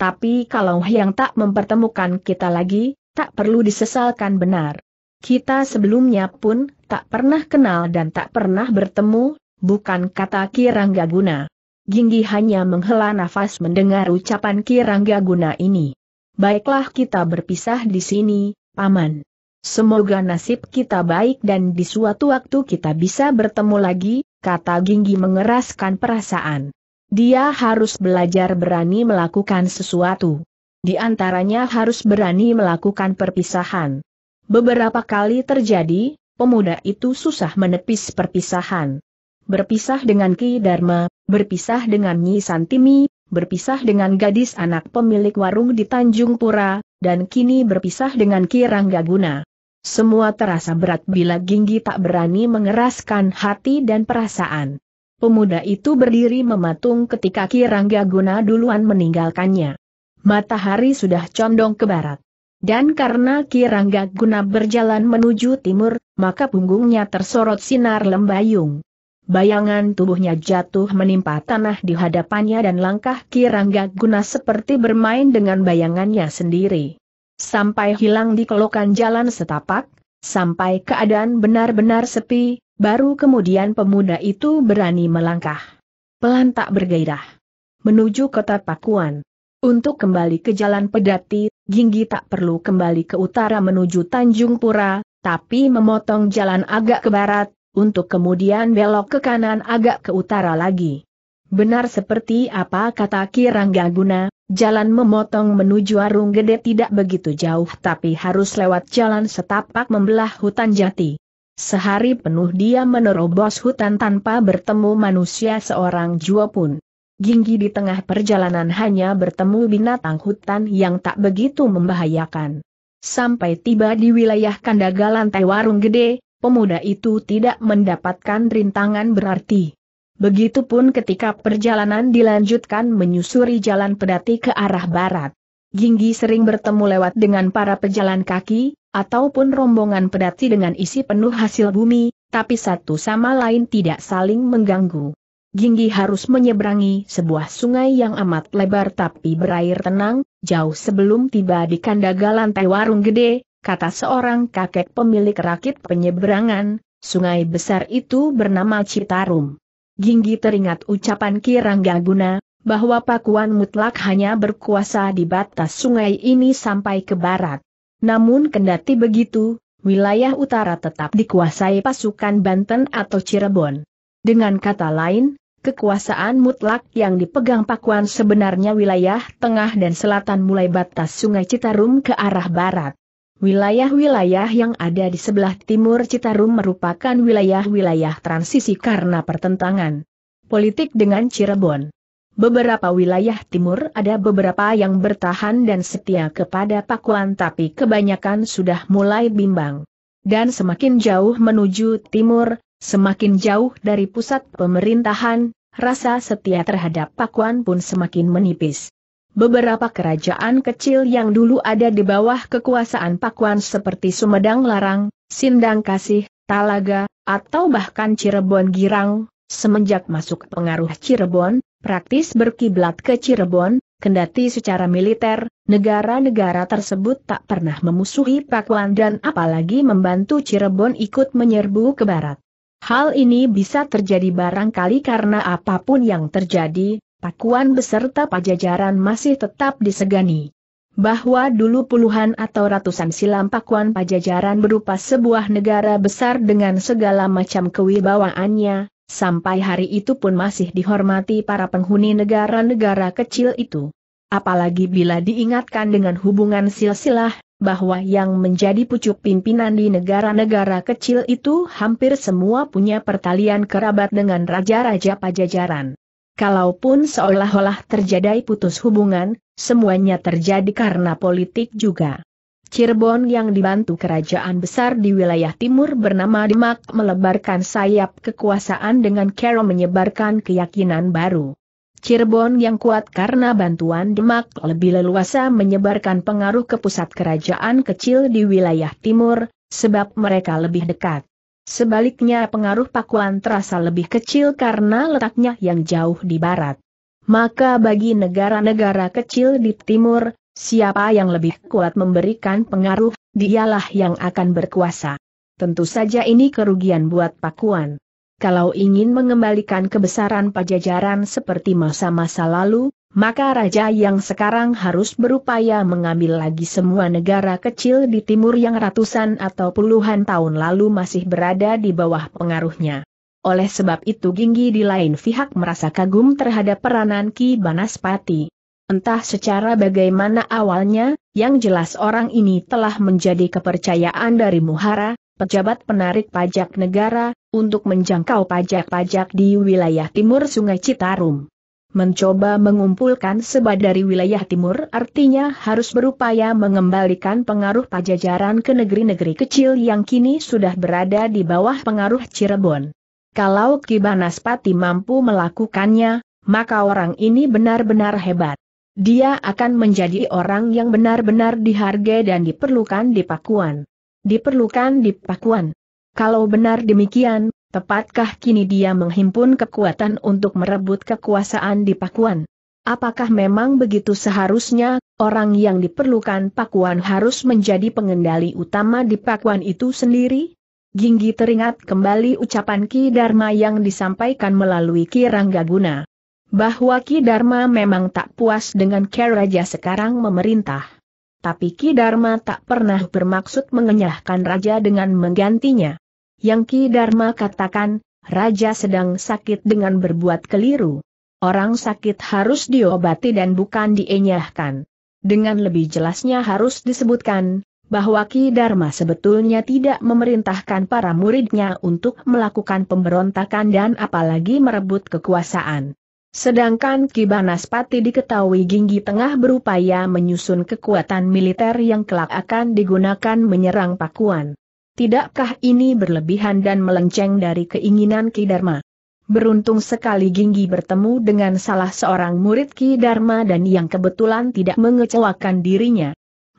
Tapi kalau yang tak mempertemukan kita lagi, tak perlu disesalkan benar. Kita sebelumnya pun tak pernah kenal dan tak pernah bertemu, bukan kata Kirangga Guna. Ginggi hanya menghela nafas mendengar ucapan Kirangga Guna ini. Baiklah kita berpisah di sini, Paman. Semoga nasib kita baik dan di suatu waktu kita bisa bertemu lagi, kata Ginggi mengeraskan perasaan. Dia harus belajar berani melakukan sesuatu. Di antaranya harus berani melakukan perpisahan. Beberapa kali terjadi, pemuda itu susah menepis perpisahan. Berpisah dengan Ki Dharma, berpisah dengan Nyi Santimi, berpisah dengan gadis anak pemilik warung di Tanjung Pura, dan kini berpisah dengan Ki Ranggaguna. Semua terasa berat bila Ginggi tak berani mengeraskan hati dan perasaan. Pemuda itu berdiri mematung ketika Kirangga Guna duluan meninggalkannya. Matahari sudah condong ke barat. Dan karena Kirangga Guna berjalan menuju timur, maka punggungnya tersorot sinar lembayung. Bayangan tubuhnya jatuh menimpa tanah di hadapannya dan langkah Kirangga Guna seperti bermain dengan bayangannya sendiri sampai hilang di kelokan jalan setapak, sampai keadaan benar-benar sepi, baru kemudian pemuda itu berani melangkah. Pelan tak bergairah. Menuju kota Pakuan. Untuk kembali ke jalan pedati, Ginggi tak perlu kembali ke utara menuju Tanjung Pura, tapi memotong jalan agak ke barat, untuk kemudian belok ke kanan agak ke utara lagi. Benar seperti apa kata Kirangga Guna, Jalan memotong menuju warung gede tidak begitu jauh tapi harus lewat jalan setapak membelah hutan jati. Sehari penuh dia menerobos hutan tanpa bertemu manusia seorang jua pun. Ginggi di tengah perjalanan hanya bertemu binatang hutan yang tak begitu membahayakan. Sampai tiba di wilayah kandaga lantai warung gede, pemuda itu tidak mendapatkan rintangan berarti. Begitupun ketika perjalanan dilanjutkan menyusuri jalan pedati ke arah barat. Ginggi sering bertemu lewat dengan para pejalan kaki, ataupun rombongan pedati dengan isi penuh hasil bumi, tapi satu sama lain tidak saling mengganggu. Ginggi harus menyeberangi sebuah sungai yang amat lebar tapi berair tenang, jauh sebelum tiba di kandaga lantai warung gede, kata seorang kakek pemilik rakit penyeberangan, sungai besar itu bernama Citarum. Ginggi teringat ucapan Kirangga Guna, bahwa pakuan mutlak hanya berkuasa di batas sungai ini sampai ke barat. Namun kendati begitu, wilayah utara tetap dikuasai pasukan Banten atau Cirebon. Dengan kata lain, kekuasaan mutlak yang dipegang pakuan sebenarnya wilayah tengah dan selatan mulai batas sungai Citarum ke arah barat. Wilayah-wilayah yang ada di sebelah timur Citarum merupakan wilayah-wilayah transisi karena pertentangan politik dengan Cirebon. Beberapa wilayah timur ada beberapa yang bertahan dan setia kepada Pakuan tapi kebanyakan sudah mulai bimbang. Dan semakin jauh menuju timur, semakin jauh dari pusat pemerintahan, rasa setia terhadap Pakuan pun semakin menipis beberapa kerajaan kecil yang dulu ada di bawah kekuasaan Pakuan seperti Sumedang Larang, Sindang Kasih, Talaga, atau bahkan Cirebon Girang, semenjak masuk pengaruh Cirebon, praktis berkiblat ke Cirebon, kendati secara militer, negara-negara tersebut tak pernah memusuhi Pakuan dan apalagi membantu Cirebon ikut menyerbu ke barat. Hal ini bisa terjadi barangkali karena apapun yang terjadi, Pakuan beserta pajajaran masih tetap disegani. Bahwa dulu puluhan atau ratusan silam pakuan pajajaran berupa sebuah negara besar dengan segala macam kewibawaannya, sampai hari itu pun masih dihormati para penghuni negara-negara kecil itu. Apalagi bila diingatkan dengan hubungan silsilah, bahwa yang menjadi pucuk pimpinan di negara-negara kecil itu hampir semua punya pertalian kerabat dengan raja-raja pajajaran. Kalaupun seolah-olah terjadi putus hubungan, semuanya terjadi karena politik juga. Cirebon yang dibantu kerajaan besar di wilayah timur bernama Demak melebarkan sayap kekuasaan dengan cara menyebarkan keyakinan baru. Cirebon yang kuat karena bantuan Demak lebih leluasa menyebarkan pengaruh ke pusat kerajaan kecil di wilayah timur, sebab mereka lebih dekat. Sebaliknya pengaruh Pakuan terasa lebih kecil karena letaknya yang jauh di barat. Maka bagi negara-negara kecil di timur, siapa yang lebih kuat memberikan pengaruh, dialah yang akan berkuasa. Tentu saja ini kerugian buat Pakuan. Kalau ingin mengembalikan kebesaran pajajaran seperti masa-masa lalu, maka raja yang sekarang harus berupaya mengambil lagi semua negara kecil di timur yang ratusan atau puluhan tahun lalu masih berada di bawah pengaruhnya. Oleh sebab itu Ginggi di lain pihak merasa kagum terhadap peranan Ki Banaspati. Entah secara bagaimana awalnya, yang jelas orang ini telah menjadi kepercayaan dari Muhara, pejabat penarik pajak negara, untuk menjangkau pajak-pajak di wilayah timur Sungai Citarum. Mencoba mengumpulkan seba dari wilayah timur artinya harus berupaya mengembalikan pengaruh pajajaran ke negeri-negeri kecil yang kini sudah berada di bawah pengaruh Cirebon. Kalau Kibanaspati mampu melakukannya, maka orang ini benar-benar hebat. Dia akan menjadi orang yang benar-benar dihargai dan diperlukan di Pakuan. Diperlukan di Pakuan. Kalau benar demikian, Tepatkah kini dia menghimpun kekuatan untuk merebut kekuasaan di Pakuan? Apakah memang begitu seharusnya, orang yang diperlukan Pakuan harus menjadi pengendali utama di Pakuan itu sendiri? Ginggi teringat kembali ucapan Ki Dharma yang disampaikan melalui Ki Ranggaguna. Bahwa Ki Dharma memang tak puas dengan Keraja sekarang memerintah. Tapi Ki Dharma tak pernah bermaksud mengenyahkan Raja dengan menggantinya. Yang Ki Dharma katakan, Raja sedang sakit dengan berbuat keliru. Orang sakit harus diobati dan bukan dienyahkan. Dengan lebih jelasnya harus disebutkan, bahwa Ki Dharma sebetulnya tidak memerintahkan para muridnya untuk melakukan pemberontakan dan apalagi merebut kekuasaan. Sedangkan Ki Banaspati diketahui Ginggi Tengah berupaya menyusun kekuatan militer yang kelak akan digunakan menyerang Pakuan. Tidakkah ini berlebihan dan melenceng dari keinginan Ki Dharma? Beruntung sekali Ginggi bertemu dengan salah seorang murid Ki Dharma dan yang kebetulan tidak mengecewakan dirinya.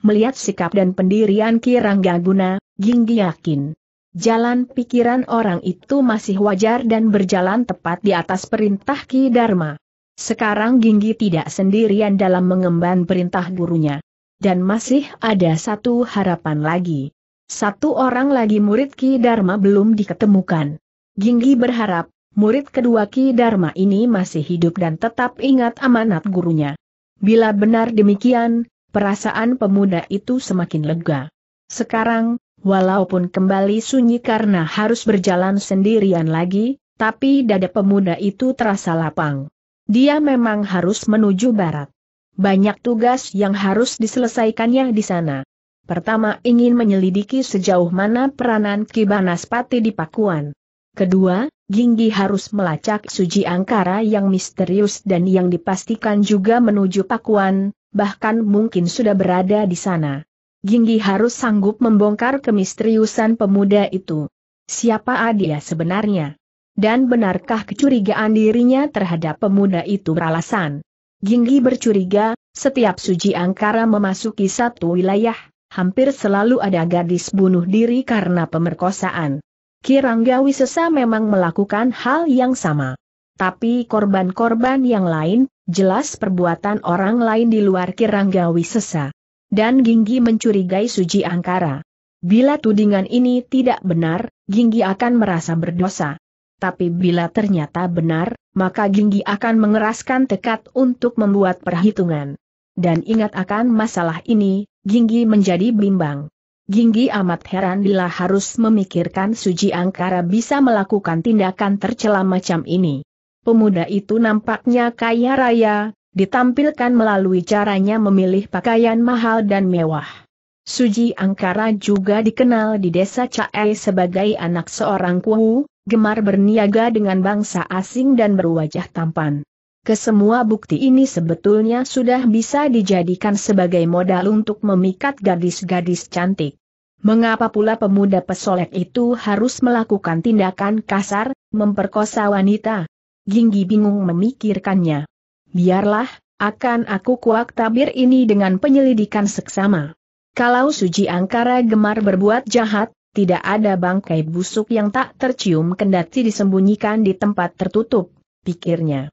Melihat sikap dan pendirian Ki Ranggaguna, Ginggi yakin. Jalan pikiran orang itu masih wajar dan berjalan tepat di atas perintah Ki Dharma. Sekarang Ginggi tidak sendirian dalam mengemban perintah gurunya. Dan masih ada satu harapan lagi. Satu orang lagi murid Ki Dharma belum diketemukan. Ginggi berharap, murid kedua Ki Dharma ini masih hidup dan tetap ingat amanat gurunya. Bila benar demikian, perasaan pemuda itu semakin lega. Sekarang, walaupun kembali sunyi karena harus berjalan sendirian lagi, tapi dada pemuda itu terasa lapang. Dia memang harus menuju barat. Banyak tugas yang harus diselesaikannya di sana. Pertama ingin menyelidiki sejauh mana peranan Kibanaspati di Pakuan. Kedua, Ginggi harus melacak suji angkara yang misterius dan yang dipastikan juga menuju Pakuan, bahkan mungkin sudah berada di sana. Ginggi harus sanggup membongkar kemisteriusan pemuda itu. Siapa dia sebenarnya? Dan benarkah kecurigaan dirinya terhadap pemuda itu beralasan? Ginggi bercuriga, setiap suji angkara memasuki satu wilayah, hampir selalu ada gadis bunuh diri karena pemerkosaan. Kiranggawi sesa memang melakukan hal yang sama. Tapi korban-korban yang lain, jelas perbuatan orang lain di luar Kiranggawi sesa. Dan Ginggi mencurigai Suji Angkara. Bila tudingan ini tidak benar, Ginggi akan merasa berdosa. Tapi bila ternyata benar, maka Ginggi akan mengeraskan tekad untuk membuat perhitungan. Dan ingat akan masalah ini, Ginggi menjadi bimbang. Ginggi amat heran bila harus memikirkan Suji Angkara bisa melakukan tindakan tercela macam ini. Pemuda itu nampaknya kaya raya, ditampilkan melalui caranya memilih pakaian mahal dan mewah. Suji Angkara juga dikenal di desa Cae sebagai anak seorang kuwu, gemar berniaga dengan bangsa asing dan berwajah tampan. Kesemua bukti ini sebetulnya sudah bisa dijadikan sebagai modal untuk memikat gadis-gadis cantik. Mengapa pula pemuda pesolek itu harus melakukan tindakan kasar, memperkosa wanita? Ginggi bingung memikirkannya. Biarlah, akan aku kuak tabir ini dengan penyelidikan seksama. Kalau Suji Angkara gemar berbuat jahat, tidak ada bangkai busuk yang tak tercium kendati disembunyikan di tempat tertutup, pikirnya.